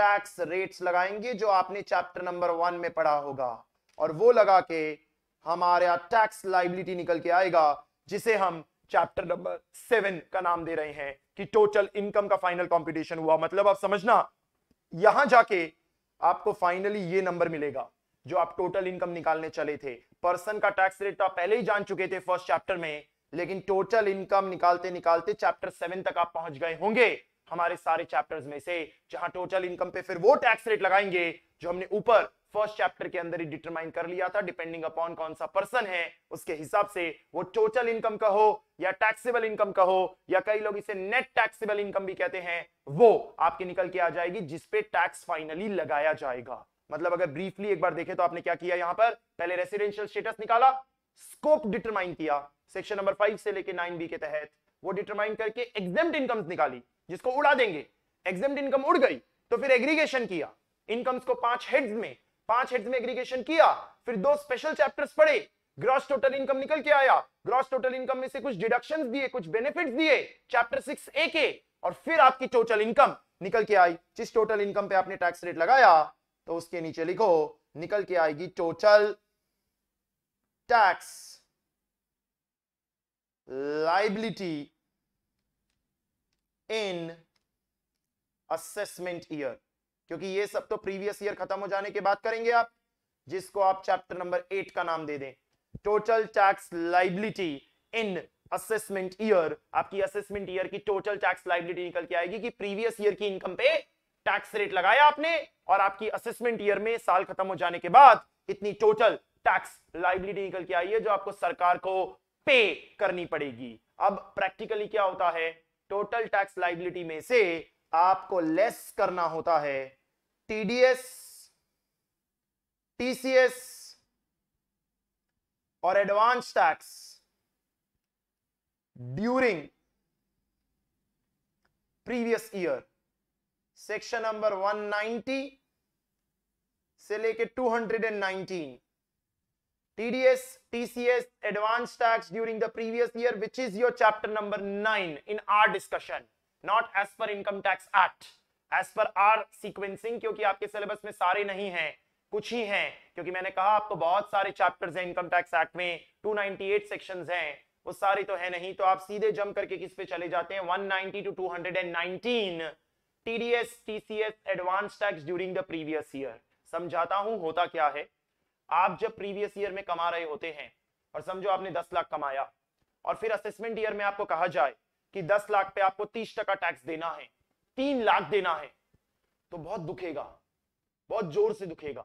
A: टैक्स रेट्स लगाएंगे जो आपने चैप्टर नंबर वन में पढ़ा होगा और वो लगा के हमारे यहां टैक्स लाइबिलिटी निकल के आएगा जिसे हम चैप्टर नंबर सेवन का नाम दे रहे हैं कि टोटल इनकम का फाइनल कंपटीशन हुआ मतलब आप समझना यहां जाके आपको फाइनली ये नंबर मिलेगा जो आप टोटल इनकम निकालने चले थे पर्सन का टैक्स रेट तो आप पहले ही जान चुके थे फर्स्ट चैप्टर में लेकिन टोटल इनकम निकालते निकालते चैप्टर सेवन तक आप पहुंच गए होंगे हमारे सारे चैप्टर्स में से जहां टोटल इनकम पे फिर वो टैक्स रेट लगाएंगे जो हमने ऊपर फर्स्ट चैप्टर के अंदर ही डिटरमाइन कर लिया था डिपेंडिंग अपॉन कौन सा पर्सन है उसके हिसाब से वो टोटल इनकम का हो या टैक्सेबल इनकम का हो या कई लोग इसे नेट टैक्सेबल इनकम भी कहते हैं वो आपके निकल के आ जाएगी जिसपे टैक्स फाइनली लगाया जाएगा मतलब अगर ब्रीफली एक बार देखे तो आपने क्या किया यहां पर पहले रेसिडेंशियल स्टेटस निकाला स्कोप डिटरमाइन किया सेक्शन नंबर फाइव से लेकर नाइन बी के तहत वो डिटरमाइन करके एग्जाम इनकम निकाली जिसको उड़ा देंगे एग्जाम इनकम उड़ गई तो फिर एग्रीगेशन किया इनकम्स को पांच हेड्स में पांच हेड में एग्रीगेशन किया फिर दो स्पेशल चैप्टर्स पढ़े ग्रॉस टोटल इनकम निकल के आया ग्रॉस टोटल इनकम में से कुछ डिडक्शन दिए कुछ बेनिफिट दिए चैप्टर सिक्स ए के और फिर आपकी टोटल इनकम निकल के आई जिस टोटल इनकम पे आपने टैक्स रेट लगाया तो उसके नीचे लिखो निकल के आएगी total tax liability in assessment year क्योंकि ये सब तो प्रीवियस ईयर खत्म हो जाने के बाद करेंगे आप जिसको आप चैप्टर नंबर एट का नाम दे दें total tax liability in assessment year आपकी असेसमेंट ईयर की टोटल टैक्स लाइबिलिटी निकल के आएगी कि प्रीवियस ईयर की इनकम पे टैक्स रेट लगाया आपने और आपकी असेसमेंट ईयर में साल खत्म हो जाने के बाद इतनी टोटल टैक्स लाइबिलिटी निकल के आई है जो आपको सरकार को पे करनी पड़ेगी अब प्रैक्टिकली क्या होता है टोटल टैक्स लाइबिलिटी में से आपको लेस करना होता है TDS, TCS or advance tax during previous year section number 190 से 219 TDS TCS advance tax during the previous year which is your chapter number 9 in our discussion not as per income tax act as per our sequencing क्योंकि आपके syllabus में सारे नहीं है कुछ ही हैं क्योंकि मैंने कहा आपको बहुत सारे चैप्टर्स हैं इनकम टैक्स एक्ट में 298 सेक्शंस हैं वो सारे तो है नहीं तो आप सीधे जम करके किस पे चले जाते हैं 190 to 219 TDS TCS advance tax during the previous year समझाता हूं होता क्या है आप जब प्रीवियस ईयर में कमा रहे होते हैं और समझो आपने दस लाख कमाया और फिर असेसमेंट ईयर में आपको कहा जाए कि दस लाख पे आपको तीस टका टैक्स देना है तीन लाख देना है तो बहुत दुखेगा बहुत जोर से दुखेगा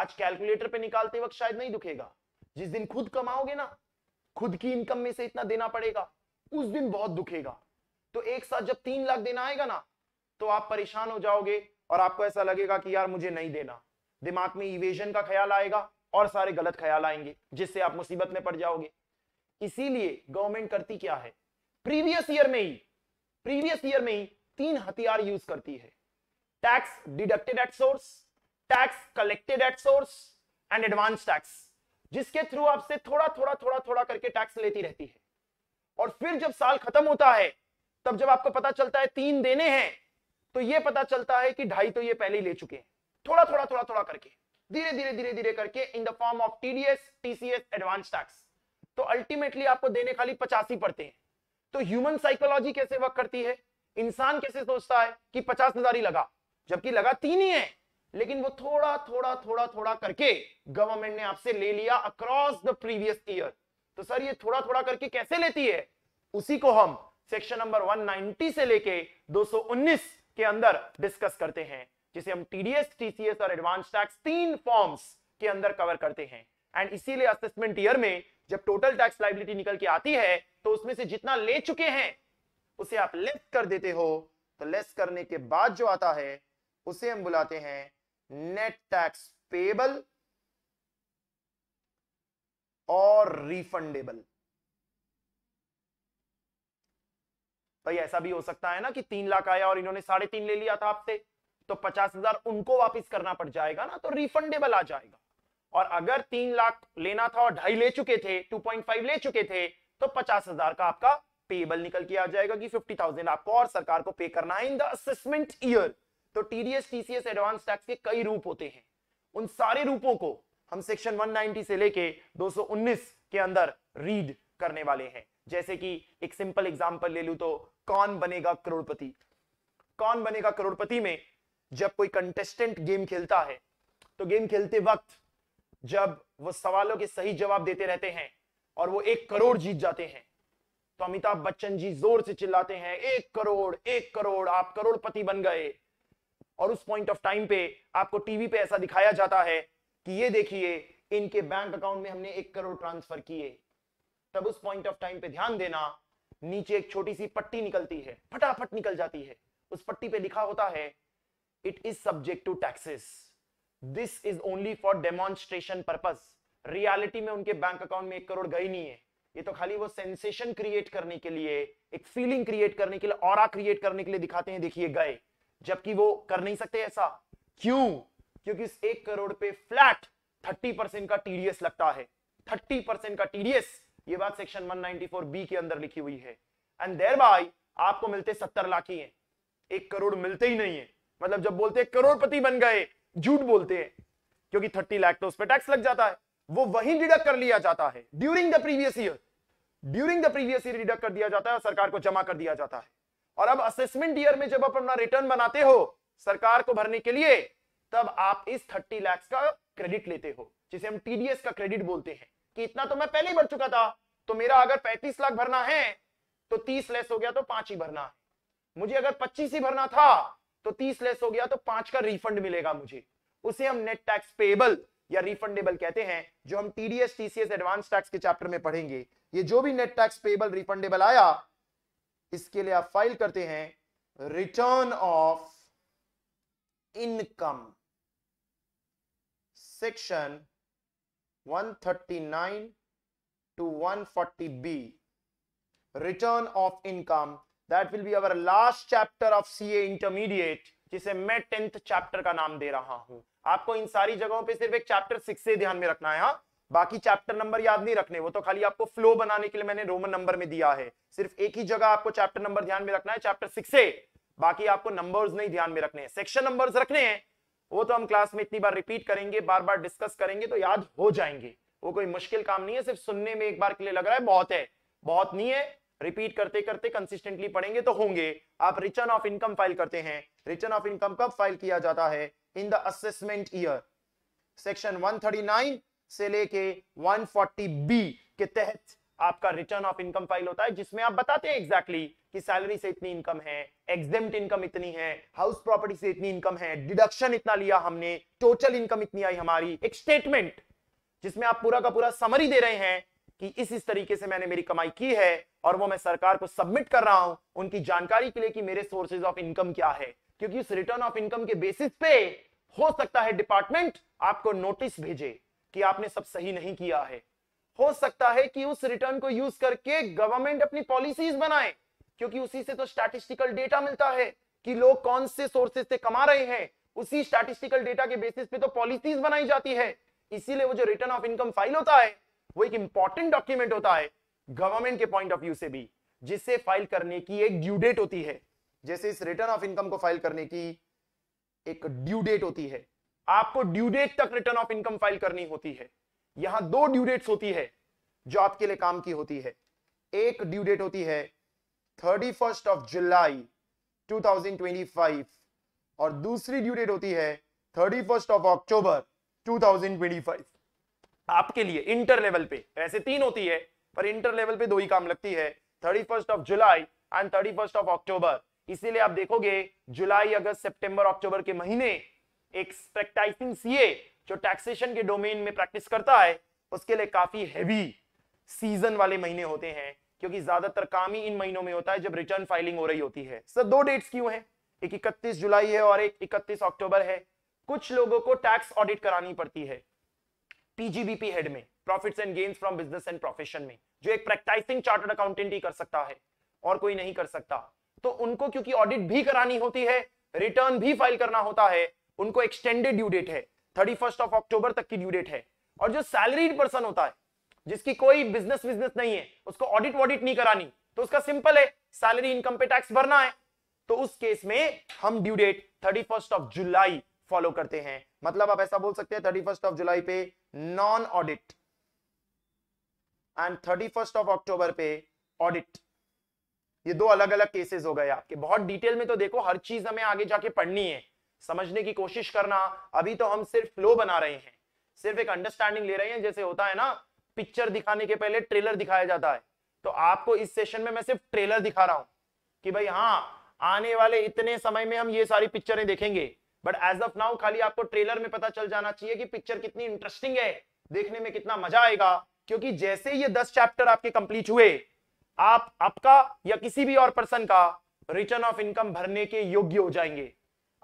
A: आज कैलकुलेटर पे निकालते वक्त शायद नहीं दुखेगा जिस दिन खुद कमाओगे ना खुद की इनकम में से इतना देना पड़ेगा उस दिन बहुत दुखेगा तो एक साथ जब तीन लाख देना आएगा ना तो आप परेशान हो जाओगे और आपको ऐसा लगेगा कि यार मुझे नहीं देना दिमाग में इवेजन का ख्याल आएगा और सारे गलत ख्याल आएंगे जिससे आप मुसीबत में पड़ जाओगे इसीलिए गवर्नमेंट करती क्या है प्रीवियस ईयर में ही प्रीवियस ईयर में ही तीन हथियार यूज करती है tax deducted at source tax collected at source and advance tax जिसके थ्रू आपसे थोड़ा थोड़ा थोड़ा थोड़ा करके टैक्स लेती रहती है और फिर जब साल खत्म होता है तब जब आपको पता चलता है तीन देने हैं तो यह पता चलता है कि ढाई तो ये पहले ही ले चुके हैं थोड़ा थोड़ा थोड़ा थोड़ा करके धीरे धीरे धीरे धीरे करके in the form of TDS TCS advance tax तो अल्टीमेटली आपको देने खाली पचासी पड़ते हैं तो ह्यूमन साइकोलॉजी कैसे वर्क करती है इंसान कैसे सोचता है कि पचास हजार ही लगा जबकि लगा तीन ही है लेकिन वो थोड़ा थोड़ा थोड़ा थोड़ा करके गवर्नमेंट ने आपसे ले लिया अक्रॉस द प्रीवियस ईयर तो सर ये थोड़ा थोड़ा करके कैसे लेती है उसी को हम सेक्शन नंबर 190 से लेके 219 के अंदर डिस्कस करते हैं जिसे हम टीडीएस टीसीएस और एडवांस टैक्स तीन फॉर्म्स के अंदर कवर करते हैं एंड इसीलिए असेसमेंट ईयर में जब टोटल टैक्स लाइबिलिटी निकल के आती है तो उसमें से जितना ले चुके हैं उसे आप लेस कर देते हो तो लेस करने के बाद जो आता है उसे हम बुलाते हैं नेट टैक्स पेबल और रिफंडेबल भाई ऐसा भी हो सकता है ना कि तीन लाख आया और इन्होंने साढ़े तीन ले लिया था आपसे तो पचास हजार उनको वापिस करना पड़ जाएगा ना तो रिफंडेबल आ जाएगा और अगर तीन लाख लेना था और ढाई ले चुके थे टू पॉइंट फाइव ले चुके थे तो पचास हजार का आपका पेबल निकल के आ जाएगा कि 50,000 आपको और सरकार को पे करना है इन द असेसमेंट ईयर तो टीडीएस टीसीएस एडवांस टैक्स के कई रूप होते हैं उन सारे रूपों को हम सेक्शन 190 से लेके 219 के अंदर रीड करने वाले हैं जैसे कि एक सिंपल एग्जांपल ले लू तो कौन बनेगा करोड़पति कौन बनेगा करोड़पति में जब कोई कंटेस्टेंट गेम खेलता है तो गेम खेलते वक्त जब वो सवालों के सही जवाब देते रहते हैं और वो एक करोड़ जीत जाते हैं तो अमिताभ बच्चन जी जोर से चिल्लाते हैं एक करोड़ एक करोड़ आप करोड़पति बन गए और उस पॉइंट ऑफ टाइम पे आपको टीवी पे ऐसा दिखाया जाता है कि ये देखिए इनके बैंक अकाउंट में हमने एक करोड़ ट्रांसफर किए तब उस पॉइंट ऑफ टाइम पे ध्यान देना नीचे एक छोटी सी पट्टी निकलती है फटाफट निकल जाती है उस पट्टी पे लिखा होता है it is subject to taxes this is only for demonstration purpose reality में उनके बैंक अकाउंट में एक करोड़ गई नहीं है ये तो खाली वो सेंसेशन क्रिएट करने के लिए एक फीलिंग क्रिएट करने के लिए और क्रिएट करने के लिए दिखाते हैं देखिए गए जबकि वो कर नहीं सकते ऐसा क्यों क्योंकि इस एक करोड़ पे फ्लैट 30 परसेंट का टीडीएस लगता है 30 परसेंट का टीडीएस ये बात सेक्शन 194 बी के अंदर लिखी हुई है एंड देर बाय आपको मिलते सत्तर लाख ही है एक करोड़ मिलते ही नहीं है मतलब जब बोलते करोड़पति बन गए झूठ बोलते हैं क्योंकि थर्टी लाख तो उस पर टैक्स लग जाता है वो वहीं डिडक्ट कर लिया जाता है during the previous year during the previous year deduct कर दिया जाता है और सरकार को जमा कर दिया जाता है और अब असेसमेंट ईयर में जब आप अपना रिटर्न बनाते हो सरकार को भरने के लिए तब आप इस थर्टी लैक्स का क्रेडिट लेते हो जिसे हम टीडीएस का क्रेडिट बोलते हैं कि इतना तो मैं पहले ही भर चुका था तो मेरा अगर पैंतीस लाख भरना है तो तीस लेस हो गया तो पांच ही भरना है मुझे अगर पच्चीस ही भरना था तो तीस लेस हो गया तो पांच का रिफंड मिलेगा मुझे उसे हम नेट टैक्स पेबल या रिफंडेबल कहते हैं जो हम टीडीएस टीसीएस एडवांस टैक्स के चैप्टर में पढ़ेंगे ये जो भी नेट टैक्स पेबल रिफंडेबल आया इसके लिए आप फाइल करते हैं return of income section 139 to 140 B return of income that will be our last chapter of CA intermediate जिसे मैं टेंथ चैप्टर का नाम दे रहा हूं आपको इन सारी जगहों पे सिर्फ एक चैप्टर सिक्स से ध्यान में रखना है हा? बाकी चैप्टर नंबर याद नहीं रखने वो तो खाली आपको फ्लो बनाने के लिए मैंने रोमन नंबर में दिया है सिर्फ एक ही जगह आपको चैप्टर नंबर ध्यान में रखना है चैप्टर सिक्स से बाकी आपको नंबर्स नहीं ध्यान में रखने हैं सेक्शन नंबर्स रखने हैं वो तो हम क्लास में इतनी बार रिपीट करेंगे बार बार डिस्कस करेंगे तो याद हो जाएंगे वो कोई मुश्किल काम नहीं है सिर्फ सुनने में एक बार के लिए लग रहा है बहुत है बहुत नहीं है रिपीट करते करते कंसिस्टेंटली पढ़ेंगे तो होंगे आप रिटर्न ऑफ इनकम फाइल करते हैं रिटर्न ऑफ इनकम कब फाइल किया जाता है in the assessment year section 139 से लेके 140 बी के तहत आपका रिटर्न ऑफ इनकम फाइल होता है जिसमें आप बताते हैं एग्जैक्टली exactly कि सैलरी से इतनी इनकम है एग्जेम्प्ट इनकम इतनी है हाउस प्रॉपर्टी से इतनी इनकम है डिडक्शन इतना लिया हमने टोटल इनकम इतनी आई हमारी एक स्टेटमेंट जिसमें आप पूरा का पूरा समरी दे रहे हैं कि इस इस तरीके से मैंने मेरी कमाई की है और वो मैं सरकार को सबमिट कर रहा हूं उनकी जानकारी के लिए कि मेरे सोर्सेज ऑफ इनकम क्या है क्योंकि उस रिटर्न ऑफ इनकम के बेसिस पे हो सकता है डिपार्टमेंट आपको नोटिस भेजे कि आपने सब सही नहीं किया है हो सकता है कि उस रिटर्न को यूज करके गवर्नमेंट अपनी पॉलिसीज बनाए क्योंकि उसी से तो स्टैटिस्टिकल डेटा मिलता है कि लोग कौन से सोर्सेज से कमा रहे हैं उसी स्टैटिस्टिकल डेटा के बेसिस पे तो पॉलिसीज बनाई जाती है इसीलिए वो जो रिटर्न ऑफ इनकम फाइल होता है वो एक इंपॉर्टेंट डॉक्यूमेंट होता है गवर्नमेंट के पॉइंट ऑफ व्यू से भी जिससे फाइल करने की एक ड्यू डेट होती है जैसे इस रिटर्न ऑफ इनकम को फाइल करने की एक ड्यू डेट होती है आपको ड्यू डेट तक रिटर्न ऑफ इनकम फाइल करनी होती है यहां दो ड्यू डेट्स होती है जो आपके लिए काम की होती है एक ड्यू डेट होती है थर्टी फर्स्ट ऑफ जुलाई 2025 और दूसरी ड्यू डेट होती है थर्टी फर्स्ट ऑफ अक्टूबर 2025 आपके लिए इंटर लेवल पे वैसे तो तीन होती है पर इंटर लेवल पे दो ही काम लगती है thirty first of July and thirty first of October इसीलिए आप देखोगे जुलाई अगस्त सितंबर अक्टूबर के महीने एक प्रैक्टिसिंग सीए जो टैक्सेशन के डोमेन में प्रैक्टिस करता है उसके लिए काफी हैवी सीजन वाले महीने होते हैं क्योंकि ज्यादातर काम ही इन महीनों में होता है जब रिटर्न फाइलिंग हो रही होती है सर दो डेट्स क्यों है एक इकतीस जुलाई है और एक इकतीस अक्टूबर है कुछ लोगों को टैक्स ऑडिट करानी पड़ती है पीजीबीपी हेड में profits and gains from business and profession में जो एक प्रैक्टाइसिंग चार्टर्ड अकाउंटेंट ही कर सकता है और कोई नहीं कर सकता तो उनको क्योंकि ऑडिट भी करानी होती है रिटर्न भी फाइल करना होता है उनको एक्सटेंडेड ड्यू डेट है थर्टी ऑफ अक्टूबर तक की ड्यू डेट है और जो सैलरीड पर्सन होता है जिसकी कोई बिजनेस बिजनेस नहीं है उसको ऑडिट वॉडिट नहीं करानी तो उसका सिंपल है सैलरी इनकम पे टैक्स भरना है तो उस केस में हम due date thirty of July follow करते हैं मतलब आप ऐसा बोल सकते हैं थर्टी ऑफ जुलाई पे non audit and thirty first of October पे ऑडिट ये दो अलग अलग केसेस हो गए आपके बहुत डिटेल में तो देखो हर चीज हमें आगे जाके पढ़नी है समझने की कोशिश करना अभी तो हम सिर्फ फ्लो बना रहे हैं सिर्फ एक अंडरस्टैंडिंग ले रहे हैं जैसे होता है ना पिक्चर दिखाने के पहले ट्रेलर दिखाया जाता है तो आपको इस सेशन में मैं सिर्फ ट्रेलर दिखा रहा हूं कि भाई हाँ आने वाले इतने समय में हम ये सारी पिक्चरें देखेंगे बट एज ऑफ नाउ खाली आपको ट्रेलर में पता चल जाना चाहिए कि पिक्चर कितनी इंटरेस्टिंग है देखने में कितना मजा आएगा क्योंकि जैसे ये दस चैप्टर आपके कंप्लीट हुए आप आपका या किसी भी और पर्सन का रिटर्न ऑफ इनकम भरने के योग्य हो जाएंगे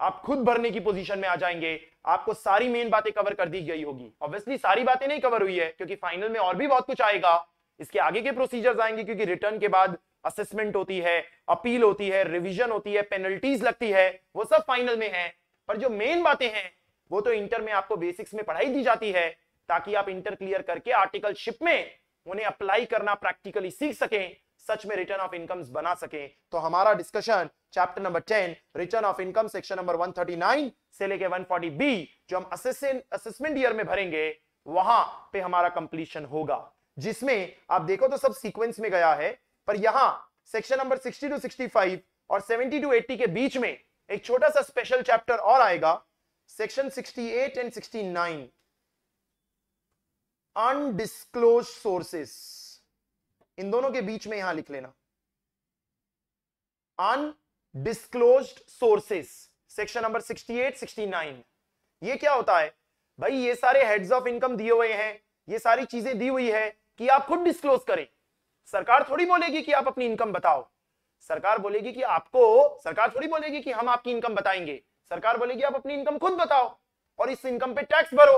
A: आप खुद भरने की पोजीशन में आ जाएंगे आपको सारी मेन बातें कवर कर दी गई होगी ऑब्वियसली सारी बातें नहीं कवर हुई है क्योंकि फाइनल में और भी बहुत कुछ आएगा इसके आगे के प्रोसीजर्स आएंगे क्योंकि रिटर्न के बाद असेसमेंट होती है अपील होती है रिविजन होती है पेनल्टीज लगती है वो सब फाइनल में है पर जो मेन बातें हैं वो तो इंटर में आपको बेसिक्स में पढ़ाई दी जाती है ताकि आप इंटर क्लियर करके आर्टिकल शिप में उन्हें अप्लाई करना प्रैक्टिकली सीख सकें सच में रिटर्न ऑफ इनकम बना सके तो हमारा discussion chapter number ten return of income section number 139 से लेके 140 बी जो हम असेसमेंट ईयर में भरेंगे वहां पे हमारा कंप्लीशन होगा जिसमें आप देखो तो सब सीक्वेंस में गया है पर यहां सेक्शन नंबर 60 टू 65 और 70 टू 80 के बीच में एक छोटा सा स्पेशल चैप्टर और आएगा सेक्शन 68 एंड 69 अनडिस्क्लोज सोर्सेस इन दोनों के बीच में यहां लिख लेना अनडिस्क्लोज सोर्सेस सेक्शन नंबर 68 69 ये क्या होता है भाई ये सारे हेड्स ऑफ इनकम दिए हुए हैं ये सारी चीजें दी हुई है कि आप खुद डिस्क्लोज करें सरकार थोड़ी बोलेगी कि आप अपनी इनकम बताओ सरकार बोलेगी कि आपको सरकार थोड़ी बोलेगी कि हम आपकी इनकम बताएंगे सरकार बोलेगी आप अपनी इनकम खुद बताओ और इस इनकम पे टैक्स भरो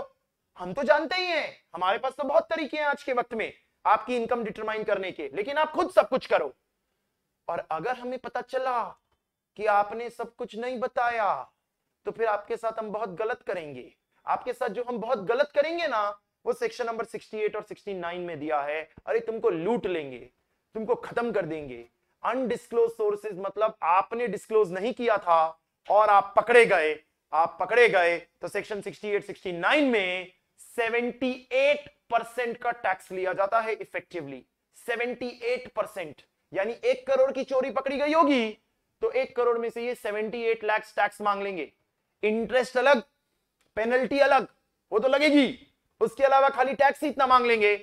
A: हम तो जानते ही हैं हमारे पास तो बहुत तरीके हैं आज के वक्त में आपकी इनकम डिटरमाइन करने के लेकिन आप खुद सब कुछ करो और अगर हमें पता चला कि आपने सब कुछ नहीं बताया तो फिर आपके साथ हम बहुत गलत करेंगे आपके साथ जो हम बहुत गलत करेंगे ना वो सेक्शन नंबर 68 और 69 में दिया है अरे तुमको लूट लेंगे तुमको खत्म कर देंगे अनडिस्क्लोज सोर्सेज मतलब आपने डिस्क्लोज नहीं किया था और आप पकड़े गए आप पकड़े गए तो सेक्शन 68 69 में 78 परसेंट का टैक्स लिया जाता है इफेक्टिवली 78 परसेंट यानी एक करोड़ की चोरी पकड़ी गई होगी तो एक करोड़ में से ये 78 लाख टैक्स मांग लेंगे इंटरेस्ट अलग पेनल्टी अलग वो तो लगेगी उसके अलावा खाली टैक्स ही इतना मांग लेंगे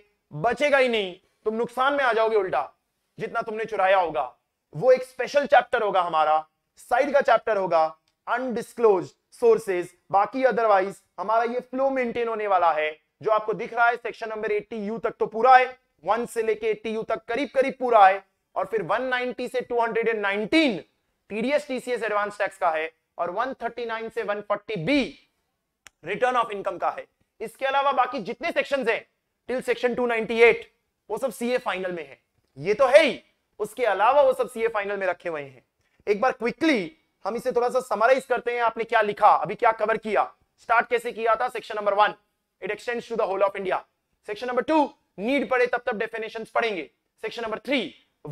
A: बचेगा ही नहीं तुम नुकसान में आ जाओगे उल्टा जितना तुमने चुराया होगा वो एक स्पेशल चैप्टर होगा हमारा साइड का चैप्टर होगा अनडिस्क्लोज सोर्सेज बाकी अदरवाइज हमारा ये फ्लो मेंटेन होने वाला है जो आपको दिख रहा है सेक्शन नंबर 80 यू तक तो पूरा है वन से लेके 80 यू तक करीब करीब पूरा है और फिर 190 से 219 टीडीएस टीसीएस एडवांस टैक्स का है और 139 से 140 बी रिटर्न ऑफ इनकम का है इसके अलावा बाकी जितने सेक्शन है टिल सेक्शन 298 वो सब सीए फाइनल में है ये तो है ही उसके अलावा वो सब सीए फाइनल में रखे हुए हैं एक बार क्विकली हम इसे थोड़ा सा समराइज करते हैं आपने क्या लिखा अभी क्या कवर किया स्टार्ट कैसे किया था section number one it extend to the whole of India section number two need पड़े तब तब डेफिनेशन पढ़ेंगे सेक्शन नंबर थ्री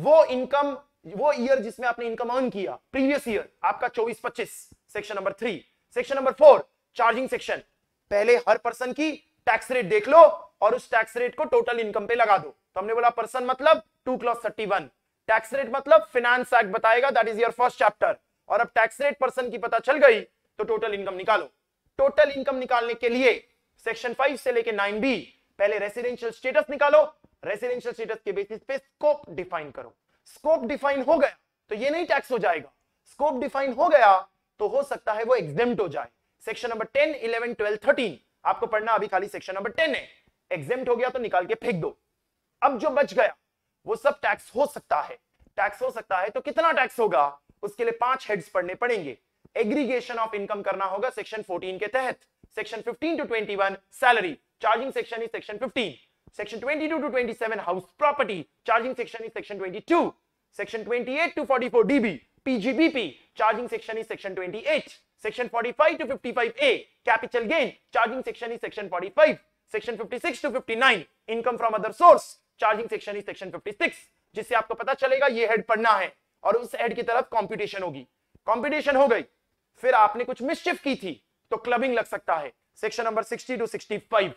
A: वो इनकम वो ईयर जिसमें आपने इनकम अर्न किया प्रीवियस ईयर आपका चौबीस पच्चीस section number three section number four charging section पहले हर पर्सन की टैक्स रेट देख लो और उस टैक्स रेट को टोटल इनकम पे लगा दो तो हमने बोला पर्सन मतलब to clause thirty one tax rate मतलब फिनेंस एक्ट बताएगा that is your first chapter और अब टैक्स रेट पर्सन की पता चल गई तो टोटल इनकम निकालो टोटल इनकम निकालने के लिए सेक्शन फाइव से लेके नाइन बी पहले रेसिडेंशियल स्टेटस निकालो रेसिडेंशियल स्टेटस के बेसिस पे स्कोप डिफाइन करो स्कोप डिफाइन हो गया तो ये नहीं टैक्स हो जाएगा स्कोप डिफाइन हो गया तो हो सकता है वो एग्जेम्प्ट हो जाए section number ten eleven twelve thirteen आपको पढ़ना अभी खाली सेक्शन नंबर टेन है एग्जेम्प्ट हो गया तो निकाल के फेंक दो अब जो बच गया वो सब टैक्स हो सकता है टैक्स हो सकता है तो कितना टैक्स होगा उसके लिए पांच हेड्स पढ़ने पड़ेंगे एग्रीगेशन ऑफ इनकम करना होगा सेक्शन 14 के तहत section 15 to 21 salary charging section is section 15 section 22 to 27 house property charging section is section 22 section 28 to 44 DB PGBP charging section is section 28 section 45 to 55 A capital gain charging section is section 45 section 56 to 59 income from other source charging section is section 56 जिससे आपको पता चलेगा ये head पढ़ना है और उस head की तरफ कंपटीशन होगी कंपटीशन हो गई फिर आपने कुछ मिसचिफ की थी तो क्लबिंग लग सकता है सेक्शन नंबर 60 टू 65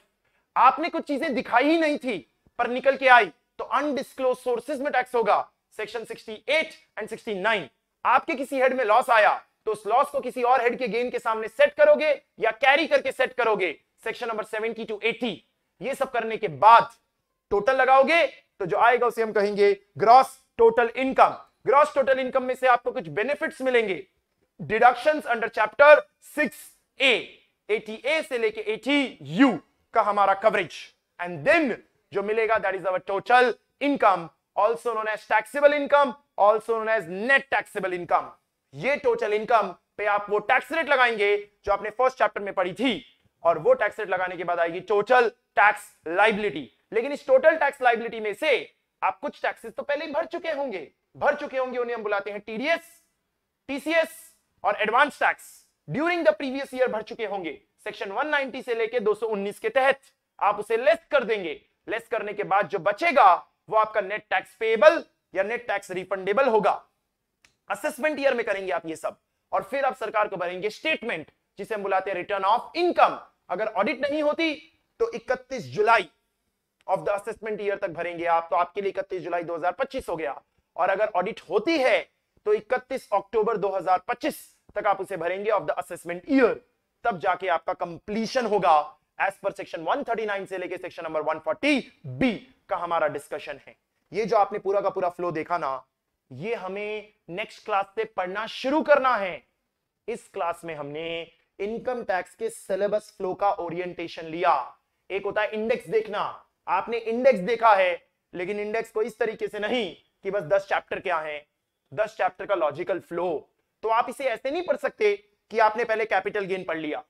A: आपने कुछ चीजें दिखाई ही नहीं थी पर निकल के आई तो अनडिस्क्लोज सोर्सेज में टैक्स होगा सेक्शन 68 एंड 69 आपके किसी हेड में लॉस आया तो उस लॉस को किसी और हेड के गेन के सामने सेट करोगे या कैरी करके सेट करोगे सेक्शन नंबर 70 टू 80 ये सब करने के बाद टोटल लगाओगे तो जो आएगा उसे हम कहेंगे gross total income gross total income में से आपको कुछ बेनिफिट्स मिलेंगे deductions under chapter six A eighty A से लेके एटी यू का हमारा कवरेज एंड देन जो मिलेगा that is our total income also known as taxable income also known as net taxable income ये टोटल इनकम पे आप वो टैक्स रेट लगाएंगे जो आपने फर्स्ट चैप्टर में पढ़ी थी और वो टैक्स रेट लगाने के बाद आएगी टोटल टैक्स लाइबिलिटी लेकिन इस टोटल टैक्स लाइबिलिटी में से आप कुछ टैक्सेस तो पहले ही भर चुके होंगे भर चुके होंगे उन्हें हम बुलाते हैं टीडीएस टीसीएस और advance tax during the previous year भर चुके होंगे सेक्शन 190 से लेके 219 के तहत आप उसे लेस कर देंगे लेस करने के बाद जो बचेगा वो आपका नेट टैक्स पेबल या नेट टैक्स रिफंडेबल होगा असेसमेंट ईयर में करेंगे आप ये सब और फिर आप सरकार को भरेंगे स्टेटमेंट जिसे हम बुलाते हैं रिटर्न ऑफ इनकम अगर ऑडिट नहीं होती तो 31 July of the assessment year तक भरेंगे आप तो आपके लिए इकतीस जुलाई 2025 हो गया और अगर ऑडिट होती है तो 31 अक्टूबर 2025 तक आप उसे भरेंगे ऑफ द असेसमेंट ईयर तब जाके आपका कंप्लीशन होगा एज पर सेक्शन 139 से लेके सेक्शन नंबर 140 बी का हमारा डिस्कशन है ये जो आपने पूरा का पूरा फ्लो देखा ना ये हमें नेक्स्ट क्लास से पढ़ना शुरू करना है इस क्लास में हमने इनकम टैक्स के सिलेबस फ्लो का ओरिएंटेशन लिया एक होता है इंडेक्स देखना आपने इंडेक्स देखा है लेकिन इंडेक्स को तो इस तरीके से नहीं कि बस दस चैप्टर क्या है दस चैप्टर का लॉजिकल फ्लो तो आप इसे ऐसे नहीं पढ़ सकते कि आपने पहले कैपिटल गेन पढ़ लिया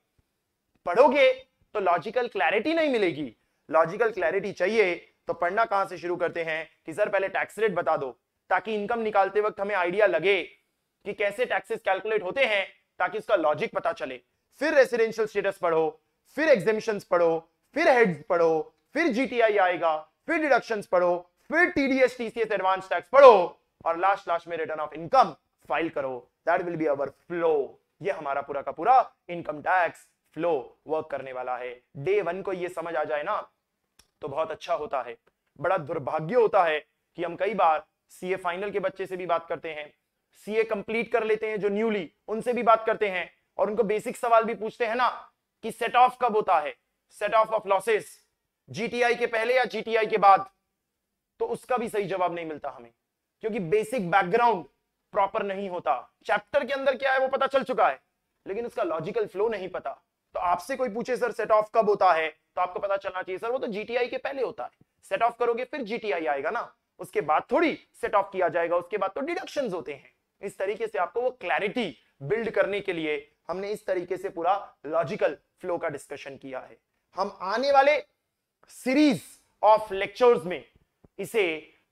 A: पढ़ोगे तो लॉजिकल क्लैरिटी नहीं मिलेगी लॉजिकल क्लैरिटी चाहिए तो पढ़ना कहां से शुरू करते हैं कि सर पहले टैक्स रेट बता दो ताकि इनकम निकालते वक्त हमें आइडिया लगे कि कैसे टैक्सेस कैलकुलेट होते हैं ताकि उसका लॉजिक पता चले फिर रेसिडेंशियल स्टेटस पढ़ो फिर एग्जेमिशन पढ़ो फिर हेड्स पढ़ो फिर जीटीआई आएगा फिर डिडक्शंस पढ़ो फिर टीडीएस टीसीएस एडवांस टैक्स पढ़ो और लास्ट लास्ट में रिटर्न ऑफ इनकम फाइल करो that will be our flow ये हमारा पूरा का पूरा इनकम टैक्स फ्लो वर्क करने वाला है डे वन को ये समझ आ जाए ना तो बहुत अच्छा होता है बड़ा दुर्भाग्य होता है कि हम कई बार सीए फाइनल के बच्चे से भी बात करते हैं सीए कंप्लीट कर लेते हैं जो न्यूली उनसे भी बात करते हैं और उनको बेसिक सवाल भी पूछते हैं ना कि सेट ऑफ कब होता है set off off losses GTI के पहले या जीटीआई के बाद तो उसका भी सही जवाब नहीं मिलता हमें क्योंकि बेसिक बैकग्राउंड प्रॉपर नहीं होता चैप्टर के अंदर क्या है वो पता चल चुका है लेकिन उसका लॉजिकल फ्लो नहीं पता तो आपसे कोई पूछे सर सेट ऑफ कब होता है तो आपको पता चलना चाहिए सर वो तो जीटीआई के पहले होता है सेट ऑफ करोगे फिर जीटीआई आएगा ना उसके बाद थोड़ी सेट ऑफ किया जाएगा उसके बाद तो डिडक्शन होते हैं इस तरीके से आपको वो क्लैरिटी बिल्ड करने के लिए हमने इस तरीके से पूरा लॉजिकल फ्लो का डिस्कशन किया है हम आने वाले सीरीज ऑफ लेक्चर्स में इसे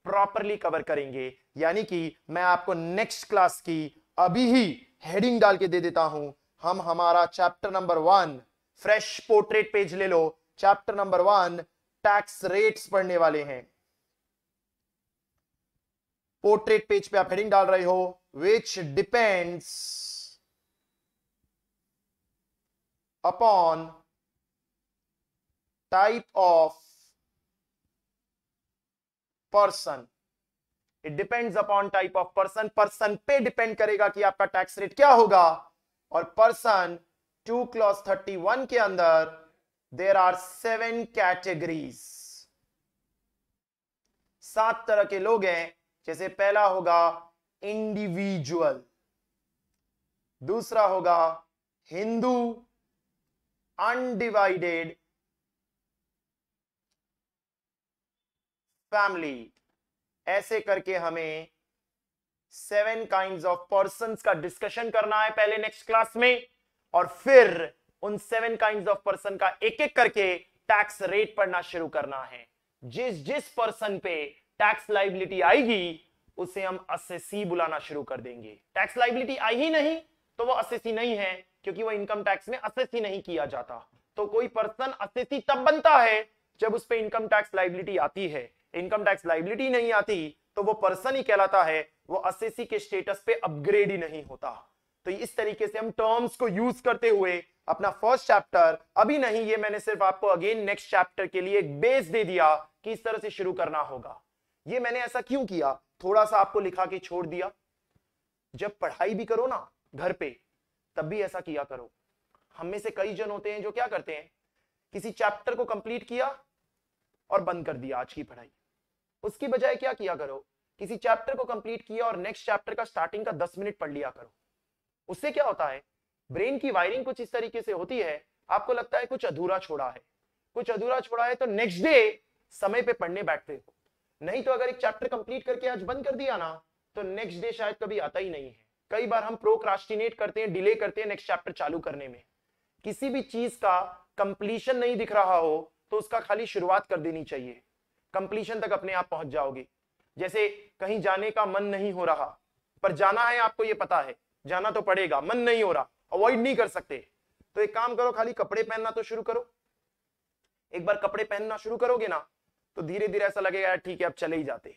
A: प्रॉपरली कवर करेंगे यानी कि मैं आपको नेक्स्ट क्लास की अभी ही हेडिंग डाल के दे देता हूं हम हमारा chapter number one fresh portrait page ले लो chapter number one tax rates पढ़ने वाले हैं पोर्ट्रेट पेज पे आप हेडिंग डाल रहे हो which depends upon type of person it depends upon type of person person पे डिपेंड करेगा कि आपका टैक्स रेट क्या होगा और person two clause thirty one के अंदर देर आर सेवन कैटेगरीज सात तरह के लोग हैं जैसे पहला होगा इंडिविजुअल दूसरा होगा हिंदू अनडिवाइडेड फैमिली ऐसे करके हमें सेवन काइंड ऑफ पर्सन का डिस्कशन करना है पहले नेक्स्ट क्लास में और फिर उन सेवन काइंड ऑफ पर्सन का एक एक करके टैक्स रेट पढ़ना शुरू करना है जिस जिस पर्सन पे टैक्स लाइबिलिटी आएगी उसे हम असेसी बुलाना शुरू कर देंगे टैक्स लाइबिलिटी आई ही नहीं तो वो असेसी नहीं है क्योंकि वो इनकम टैक्स में असेसी नहीं किया जाता तो कोई पर्सन असेसी तब बनता है जब उस पर इनकम टैक्स लाइबिलिटी आती है इनकम टैक्स लाइबिलिटी नहीं आती तो वो पर्सन ही कहलाता है वो असेसी के स्टेटस पे अपग्रेड ही नहीं होता तो इस तरीके से हम टर्म्स को यूज करते हुए अपना फर्स्ट चैप्टर अभी नहीं ये मैंने सिर्फ आपको अगेन नेक्स्ट चैप्टर के लिए एक बेस दे दिया कि इस तरह से शुरू करना होगा ये मैंने ऐसा क्यों किया थोड़ा सा आपको लिखा के छोड़ दिया जब पढ़ाई भी करो ना घर पे तब भी ऐसा किया करो हम में से कई जन होते हैं जो क्या करते हैं किसी चैप्टर को कंप्लीट किया और बंद कर दिया आज की पढ़ाई उसकी बजाय क्या किया करो किसी चैप्टर को कंप्लीट किया और नेक्स्ट चैप्टर का स्टार्टिंग का दस मिनट पढ़ लिया करो उससे क्या होता है ब्रेन की वायरिंग कुछ इस तरीके से होती है आपको लगता है कुछ अधूरा छोड़ा है कुछ अधूरा छोड़ा है तो नेक्स्ट डे समय पे पढ़ने बैठते हो नहीं तो अगर एक चैप्टर कंप्लीट करके आज बंद कर दिया ना तो नेक्स्ट डे शायद कभी आता ही नहीं है कई बार हम प्रोक्रास्टिनेट करते हैं डिले करते हैं नेक्स्ट चैप्टर चालू करने में किसी भी चीज का कंप्लीशन नहीं दिख रहा हो तो उसका खाली शुरुआत कर देनी चाहिए कंप्लीशन तक अपने आप पहुंच जाओगे जैसे कहीं जाने का मन नहीं हो रहा पर जाना है आपको ये पता है जाना तो पड़ेगा मन नहीं हो रहा अवॉइड नहीं कर सकते तो एक काम करो खाली कपड़े पहनना तो शुरू करो एक बार कपड़े पहनना शुरू करोगे ना तो धीरे धीरे ऐसा लगेगा ठीक है अब चले ही जाते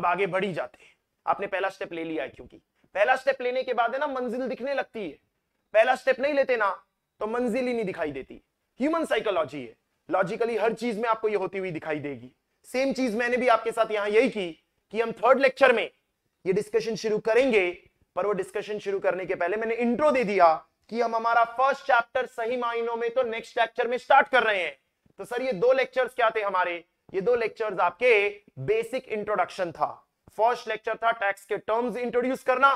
A: अब आगे बढ़ ही जाते आपने पहला स्टेप ले लिया है क्योंकि पहला स्टेप लेने के बाद है ना मंजिल दिखने लगती है पहला स्टेप नहीं लेते ना तो मंजिल ही नहीं दिखाई देती ह्यूमन साइकोलॉजी है लॉजिकली हर चीज में आपको ये होती हुई दिखाई देगी सेम चीज मैंने भी आपके साथ यहां यही की कि हम थर्ड लेक्चर में ये डिस्कशन शुरू करेंगे पर वो डिस्कशन शुरू करने के पहले मैंने इंट्रो दे दिया कि हम हमारा फर्स्ट चैप्टर सही मायनों में तो नेक्स्ट लेक्चर में स्टार्ट कर रहे हैं तो सर ये दो लेक्चर्स क्या थे हमारे ये दो लेक्चर्स आपके बेसिक इंट्रोडक्शन था फर्स्ट लेक्चर था टैक्स के टर्म्स इंट्रोड्यूस करना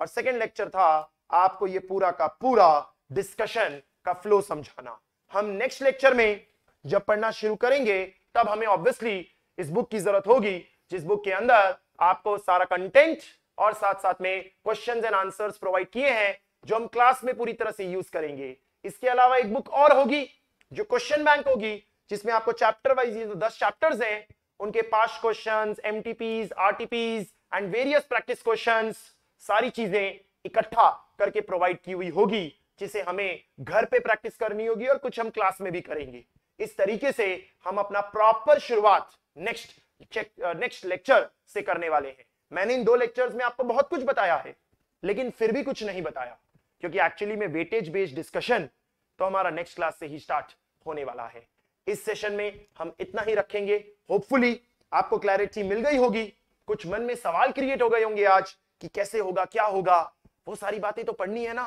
A: और सेकेंड लेक्चर था आपको ये पूरा का पूरा डिस्कशन का फ्लो समझाना हम नेक्स्ट लेक्चर में जब पढ़ना शुरू करेंगे तब हमें ऑब्वियसली इस बुक की जरूरत होगी जिस बुक के अंदर आपको सारा कंटेंट और साथ साथ में क्वेश्चन एंड आंसर प्रोवाइड किए हैं जो हम क्लास में पूरी तरह से यूज करेंगे इसके अलावा एक बुक और होगी जो क्वेश्चन बैंक होगी जिसमें आपको चैप्टर वाइज ये जो दस चैप्टर्स हैं उनके पास question M RTPs and various practice question सारी चीजें इकट्ठा करके प्रोवाइड की हुई होगी जिसे हमें घर पे प्रैक्टिस करनी होगी और कुछ हम क्लास में भी करेंगे इस तरीके से हम अपना प्रॉपर शुरुआत नेक्स्ट नेक्स्ट लेक्चर से करने वाले हैं मैंने इन दो लेक्चर्स में आपको बहुत कुछ बताया है लेकिन फिर भी कुछ नहीं बताया क्योंकि एक्चुअली में वेटेज बेस्ड डिस्कशन तो हमारा नेक्स्ट क्लास से ही स्टार्ट होने वाला है इस सेशन में हम इतना ही रखेंगे होपफुली आपको क्लैरिटी मिल गई होगी कुछ मन में सवाल क्रिएट हो गए होंगे आज कि कैसे होगा क्या होगा वो सारी बातें तो पढ़नी है ना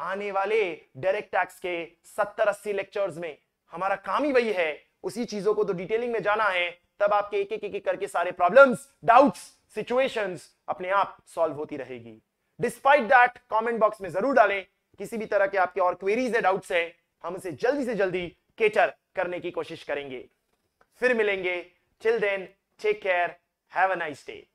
A: आने वाले डायरेक्ट टैक्स के सत्तर अस्सी लेक्चर्स में हमारा काम ही वही है उसी चीजों को तो डिटेलिंग में जाना है तब आपके एक एक एक करके सारे प्रॉब्लम्स डाउट्स सिचुएशंस अपने आप सॉल्व होती रहेगी डिस्पाइट दैट कमेंट बॉक्स में जरूर डालें किसी भी तरह के आपके और क्वेरीज है डाउट्स है हम उसे जल्दी से जल्दी केटर करने की कोशिश करेंगे फिर मिलेंगे chill then take care have a nice day